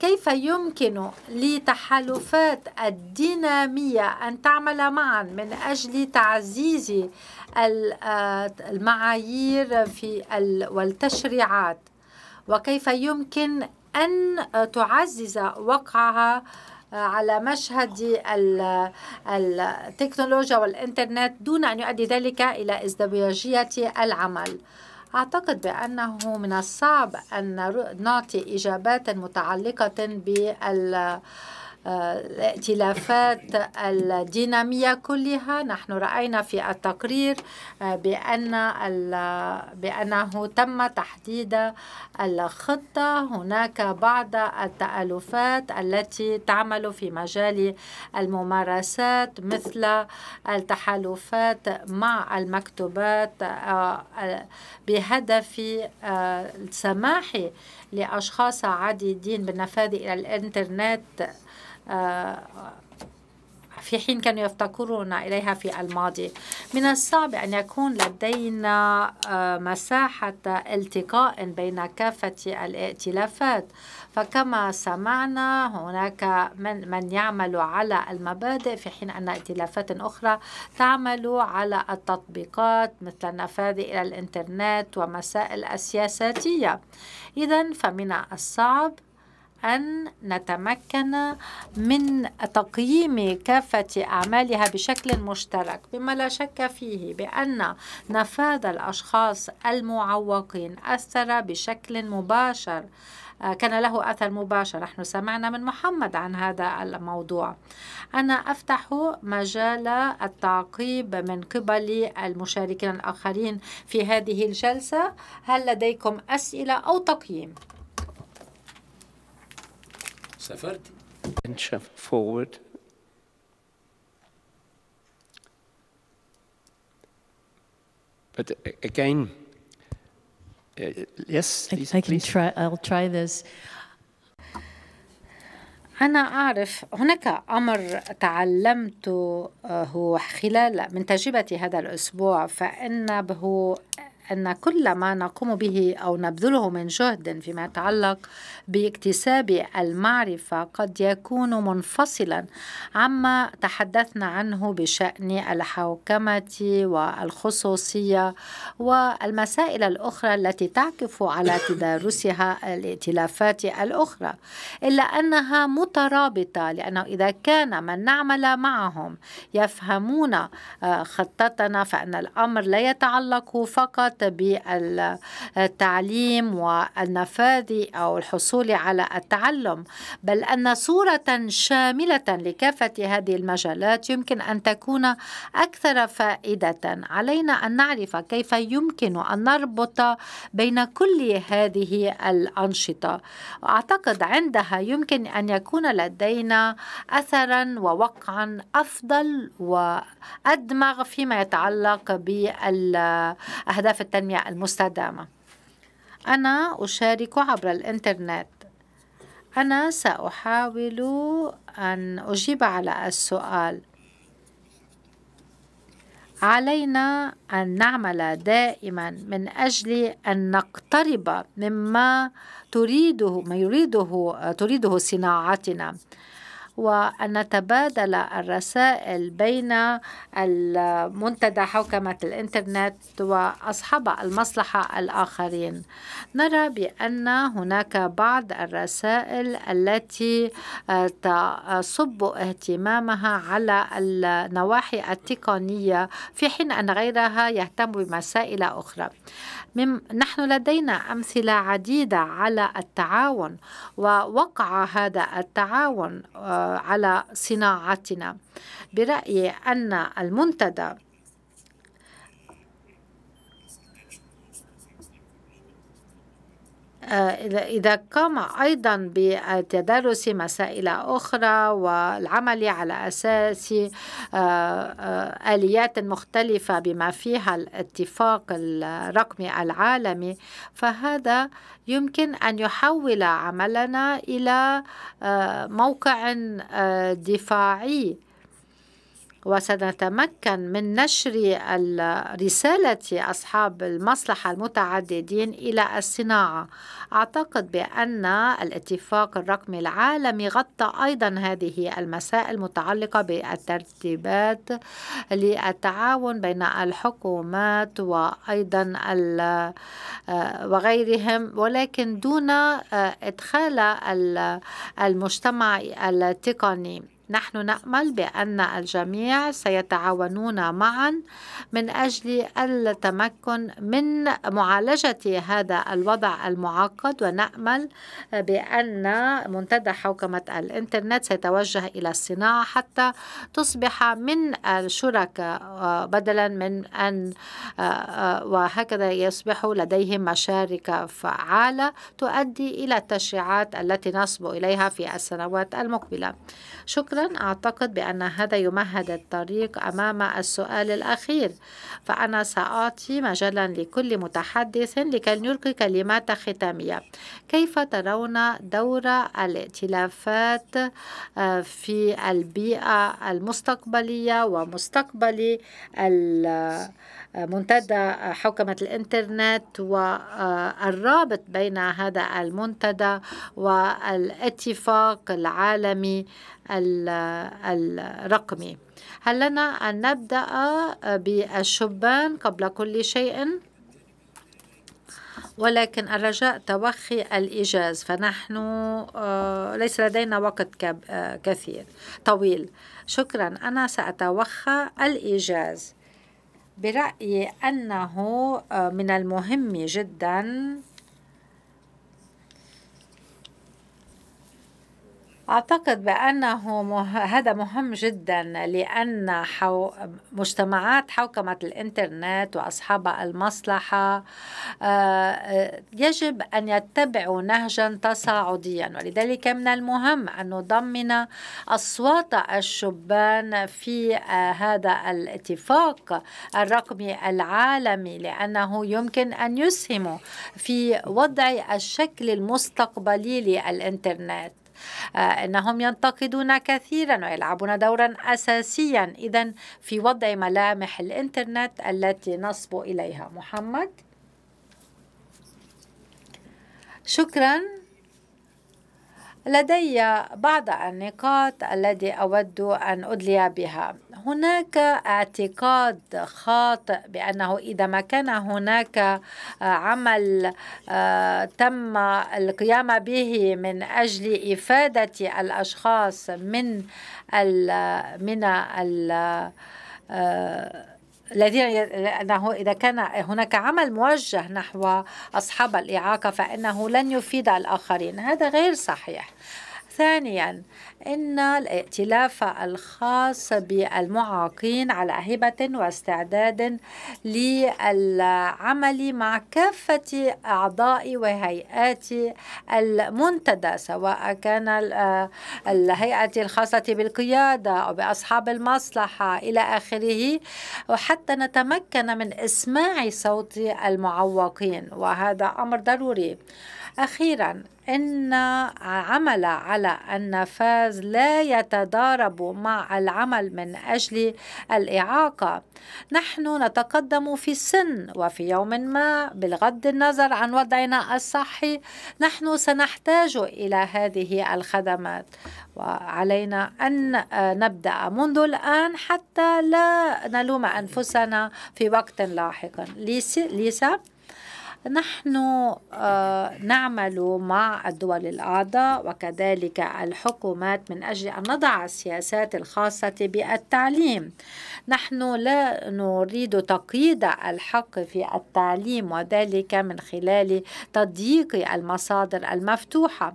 كيف يمكن لتحالفات الدينامية أن تعمل معا من أجل تعزيز آه، المعايير في والتشريعات وكيف يمكن أن تعزز وقعها آه، على مشهد التكنولوجيا والإنترنت دون أن يؤدي ذلك إلى ازدواجية العمل أعتقد بأنه من الصعب أن نعطي إجابات متعلقة بال الائتلافات الدينامية كلها نحن رأينا في التقرير آه، بأن بأنه تم تحديد الخطة هناك بعض التألفات التي تعمل في مجال الممارسات مثل التحالفات مع المكتوبات آه، بهدف آه، السماح لأشخاص عديدين بالنفاذ إلى الإنترنت آه، في حين كانوا يفتقرون إليها في الماضي من الصعب أن يكون لدينا آه، مساحة التقاء بين كافة الائتلافات فكما سمعنا هناك من, من يعمل على المبادئ في حين أن ائتلافات أخرى تعمل على التطبيقات مثل النفاذ إلى الإنترنت ومسائل السياساتية إذا فمن الصعب أن نتمكن من تقييم كافة أعمالها بشكل مشترك بما لا شك فيه بأن نفاذ الأشخاص المعوقين أثر بشكل مباشر آه، كان له أثر مباشر نحن سمعنا من محمد عن هذا الموضوع أنا أفتح مجال التعقيب من قبل المشاركين الآخرين في هذه الجلسة هل لديكم أسئلة أو تقييم؟ سافرت انشف فورد But again, uh, yes, please, I can please. try. I'll try this. أنا أعرف هناك أمر تعلمته هو خلال من تجربتي هذا الأسبوع فإن هو أن كل ما نقوم به أو نبذله من جهد فيما يتعلق باكتساب المعرفة قد يكون منفصلا عما تحدثنا عنه بشأن الحوكمة والخصوصية والمسائل الأخرى التي تعكف على تدارسها الائتلافات الأخرى إلا أنها مترابطة لأنه إذا كان من نعمل معهم يفهمون آه، خطتنا فأن الأمر لا يتعلق فقط الارتباط بالتعليم والنفاذ أو الحصول على التعلم بل أن صورة شاملة لكافة هذه المجالات يمكن أن تكون أكثر فائدة علينا أن نعرف كيف يمكن أن نربط بين كل هذه الأنشطة أعتقد عندها يمكن أن يكون لدينا أثرا ووقعا أفضل وأدمغ فيما يتعلق بالأهداف التنمية المستدامة أنا أشارك عبر الإنترنت أنا سأحاول أن أجيب على السؤال علينا أن نعمل دائما من أجل أن نقترب مما تريده ما يريده تريده صناعتنا وأن نتبادل الرسائل بين المنتدى حوكمة الإنترنت وأصحاب المصلحة الآخرين نرى بأن هناك بعض الرسائل التي آه، تصب اهتمامها على النواحي التقنية في حين أن غيرها يهتم بمسائل أخرى نحن لدينا أمثلة عديدة على التعاون ووقع هذا التعاون آه، على صناعتنا برأيي أن المنتدى آه، إذا قام أيضا بتدرس مسائل أخرى والعمل على أساس آه، آه، آليات مختلفة بما فيها الاتفاق الرقمي العالمي فهذا يمكن أن يحول عملنا إلى موقع دفاعي وسنتمكن من نشر رسالة أصحاب المصلحة المتعددين إلى الصناعة أعتقد بأن الاتفاق الرقمي العالمي غطى أيضا هذه المسائل المتعلقة بالترتيبات للتعاون بين الحكومات وأيضا وغيرهم ولكن دون إدخال المجتمع التقني نحن نأمل بأن الجميع سيتعاونون معا من أجل التمكن من معالجة هذا الوضع المعقد ونأمل بأن منتدى حوكمة الإنترنت سيتوجه إلى الصناعة حتى تصبح من الشركاء آه، بدلا من أن آه، آه، وهكذا يصبح لديهم مشاركة فعالة تؤدي إلى التشريعات التي نصب إليها في السنوات المقبلة شكرا أيضا أعتقد بأن هذا يمهد الطريق أمام السؤال الأخير فأنا سأعطي مجالا لكل متحدث لكي نلقي كلمات ختامية كيف ترون دور الائتلافات آه، في البيئة المستقبلية ومستقبل منتدى حوكمة الإنترنت والرابط بين هذا المنتدى والاتفاق العالمي الرقمي هل لنا أن نبدأ بالشبان قبل كل شيء؟ ولكن الرجاء توخي الإيجاز فنحن آه، ليس لدينا وقت آه، كثير طويل شكرا أنا سأتوخى الإيجاز برأيي أنه آه، من المهم جداً أعتقد بأنه هذا مهم جدا لأن حو مجتمعات حوكمة الإنترنت وأصحاب المصلحة آه، آه، يجب أن يتبعوا نهجا تصاعديا ولذلك من المهم أن نضمن أصوات الشبان في آه، هذا الاتفاق الرقمي العالمي لأنه يمكن أن يسهموا في وضع الشكل المستقبلي للإنترنت آه، انهم ينتقدون كثيرا ويلعبون دورا اساسيا اذا في وضع ملامح الانترنت التي نصب اليها محمد شكرا لدي بعض النقاط التي أود أن أدلي بها هناك اعتقاد خاطئ بأنه إذا ما كان هناك آه، عمل آه، تم القيام به من أجل إفادة الأشخاص من من آه، الذين لأنه اذا كان هناك عمل موجه نحو اصحاب الاعاقه فانه لن يفيد الاخرين هذا غير صحيح ثانيا إن الائتلاف الخاص بالمعاقين على هبة واستعداد للعمل مع كافة أعضاء وهيئات المنتدى سواء كان الهيئة الخاصة بالقيادة أو بأصحاب المصلحة إلى آخره وحتى نتمكن من إسماع صوت المعوقين وهذا أمر ضروري أخيرا إن عمل على النفاذ لا يتضارب مع العمل من أجل الإعاقة نحن نتقدم في السن وفي يوم ما بغض النظر عن وضعنا الصحي نحن سنحتاج إلى هذه الخدمات وعلينا أن نبدأ منذ الآن حتى لا نلوم أنفسنا في وقت لاحق ليسا نحن آه، نعمل مع الدول الأعضاء وكذلك الحكومات من أجل أن نضع السياسات الخاصة بالتعليم نحن لا نريد تقييد الحق في التعليم وذلك من خلال تضييق المصادر المفتوحة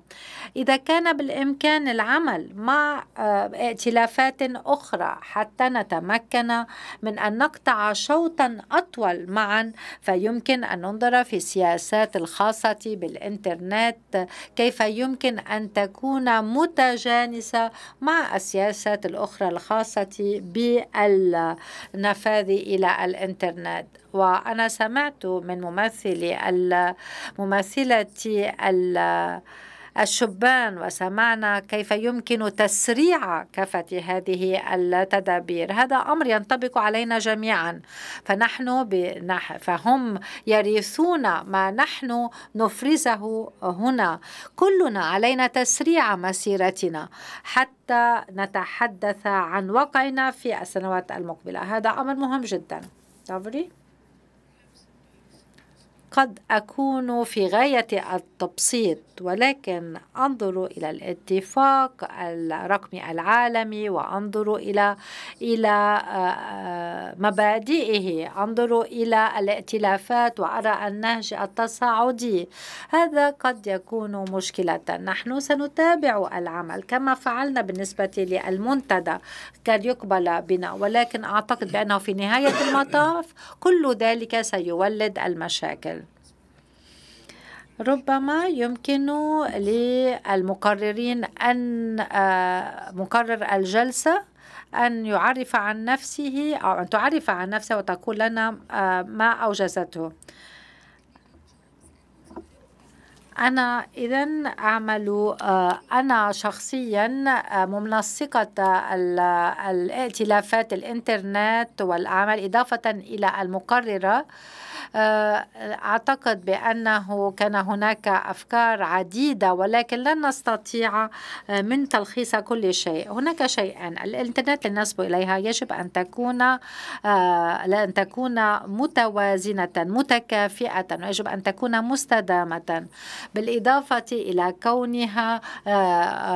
إذا كان بالإمكان العمل مع آه، ائتلافات أخرى حتى نتمكن من أن نقطع شوطا أطول معا فيمكن أن ننظر في السياسات الخاصة بالإنترنت كيف يمكن أن تكون متجانسة مع السياسات الأخرى الخاصة بال النفاذ إلى الإنترنت وأنا سمعت من ممثلي ممثلة الشبان وسمعنا كيف يمكن تسريع كافة هذه التدابير هذا أمر ينطبق علينا جميعا فنحن بنح فهم يرثون ما نحن نفرزه هنا كلنا علينا تسريع مسيرتنا حتى نتحدث عن واقعنا في السنوات المقبلة هذا أمر مهم جدا قد أكون في غاية التبسيط ولكن أنظر إلى الاتفاق الرقمي العالمي وأنظر إلى إلى آه، آه، مبادئه أنظر إلى الائتلافات وأرى النهج التصاعدي هذا قد يكون مشكلة نحن سنتابع العمل كما فعلنا بالنسبة للمنتدى كان يقبل بنا ولكن أعتقد بأنه في نهاية المطاف كل ذلك سيولد المشاكل ربما يمكن للمقررين أن آه، مقرر الجلسة أن يعرف عن نفسه أو أن تعرف عن نفسه وتقول لنا آه، ما أوجزته أنا إذا أعمل آه، أنا شخصيا ممنسقة الائتلافات الإنترنت والأعمال إضافة إلى المقررة آه، أعتقد بأنه كان هناك أفكار عديدة ولكن لن نستطيع آه، من تلخيص كل شيء هناك شيئان الإنترنت النسب إليها يجب أن تكون آه، لأن تكون متوازنة متكافئة ويجب أن تكون مستدامة بالإضافة إلى كونها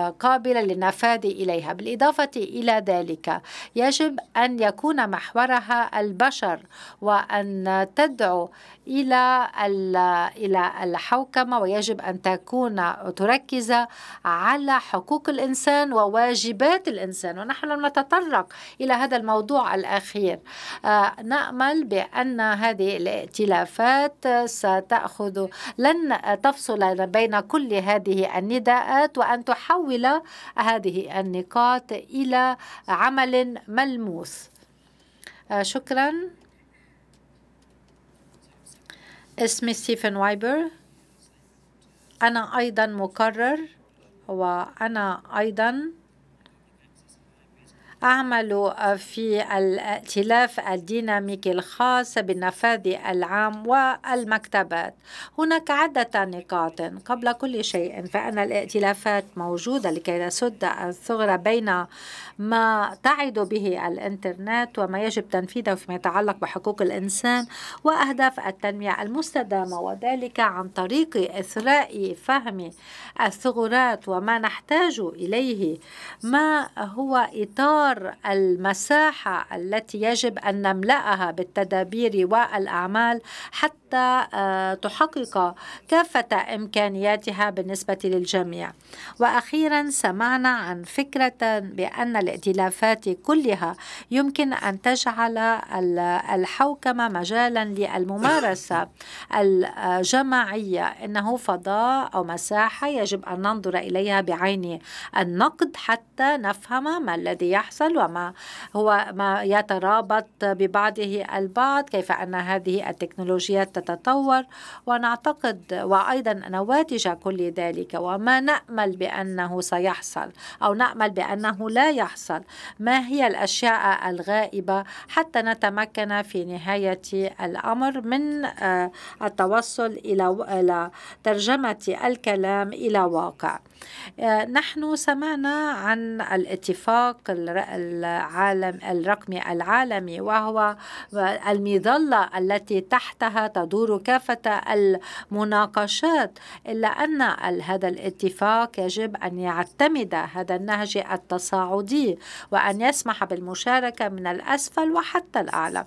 قابلة للنفاذ إليها بالإضافة إلى ذلك يجب أن يكون محورها البشر وأن تدعو ترجع إلى إلى الحوكمة ويجب أن تكون تركز على حقوق الإنسان وواجبات الإنسان ونحن نتطرق إلى هذا الموضوع الأخير آه، نأمل بأن هذه الائتلافات ستأخذ لن تفصل بين كل هذه النداءات وأن تحول هذه النقاط إلى عمل ملموس آه، شكراً اسمي ستيفن وايبر أنا أيضا مكرر وأنا أيضا أعمل في الائتلاف الديناميكي الخاص بالنفاذ العام والمكتبات هناك عدة نقاط قبل كل شيء فأن الائتلافات موجودة لكي تسد الثغرة بين ما تعد به الإنترنت وما يجب تنفيذه فيما يتعلق بحقوق الإنسان وأهداف التنمية المستدامة وذلك عن طريق إثراء فهم الثغرات وما نحتاج إليه ما هو إطار المساحة التي يجب أن نملأها بالتدابير والأعمال حتى آه، تحقق كافة إمكانياتها بالنسبة للجميع وأخيرا سمعنا عن فكرة بأن الائتلافات كلها يمكن أن تجعل الحوكمة مجالا للممارسة الجماعية إنه فضاء أو مساحة يجب أن ننظر إليها بعين النقد حتى نفهم ما الذي يحصل وما هو ما يترابط ببعضه البعض كيف أن هذه التكنولوجيات تتطور ونعتقد وأيضا نواتج كل ذلك وما نأمل بأنه سيحصل أو نأمل بأنه لا يحصل ما هي الأشياء الغائبة حتى نتمكن في نهاية الأمر من آه، التوصل إلى ترجمة الكلام إلى إلى واقع آه، نحن سمعنا عن الاتفاق العالم الرقمي العالمي وهو المظلة التي تحتها تدور كافة المناقشات إلا أن هذا الاتفاق يجب أن يعتمد هذا النهج التصاعدي وأن يسمح بالمشاركة من الأسفل وحتى الأعلى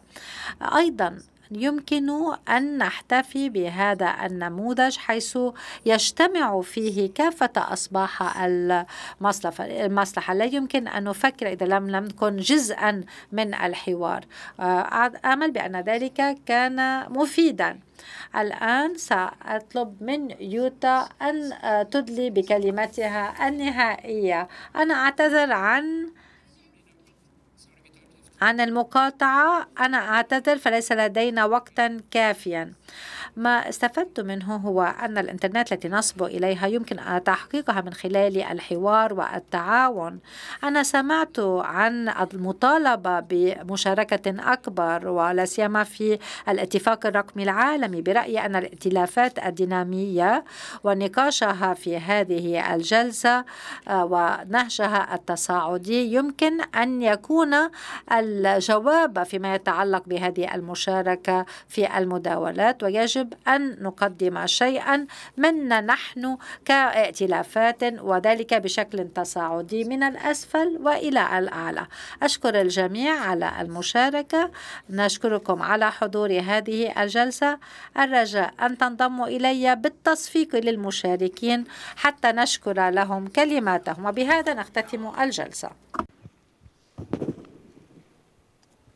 أيضا يمكن أن نحتفي بهذا النموذج حيث يجتمع فيه كافة أصباح المصلحة, لا يمكن أن نفكر إذا لم نكن جزءا من الحوار آمل آه، بأن ذلك كان مفيدا الآن سأطلب من يوتا أن آه، تدلي بكلمتها النهائية أنا أعتذر عن عن المقاطعة أنا أعتذر فليس لدينا وقتا كافيا ما استفدت منه هو أن الإنترنت التي نصب إليها يمكن تحقيقها من خلال الحوار والتعاون أنا سمعت عن المطالبة بمشاركة أكبر ولا سيما في الاتفاق الرقمي العالمي برأيي أن الائتلافات الدينامية ونقاشها في هذه الجلسة آه، ونهجها التصاعدي يمكن أن يكون ال الجواب فيما يتعلق بهذه المشاركة في المداولات ويجب أن نقدم شيئا منا نحن كائتلافات وذلك بشكل تصاعدي من الأسفل وإلى الأعلى أشكر الجميع على المشاركة نشكركم على حضور هذه الجلسة الرجاء أن تنضموا إلي بالتصفيق للمشاركين حتى نشكر لهم كلماتهم وبهذا نختتم الجلسة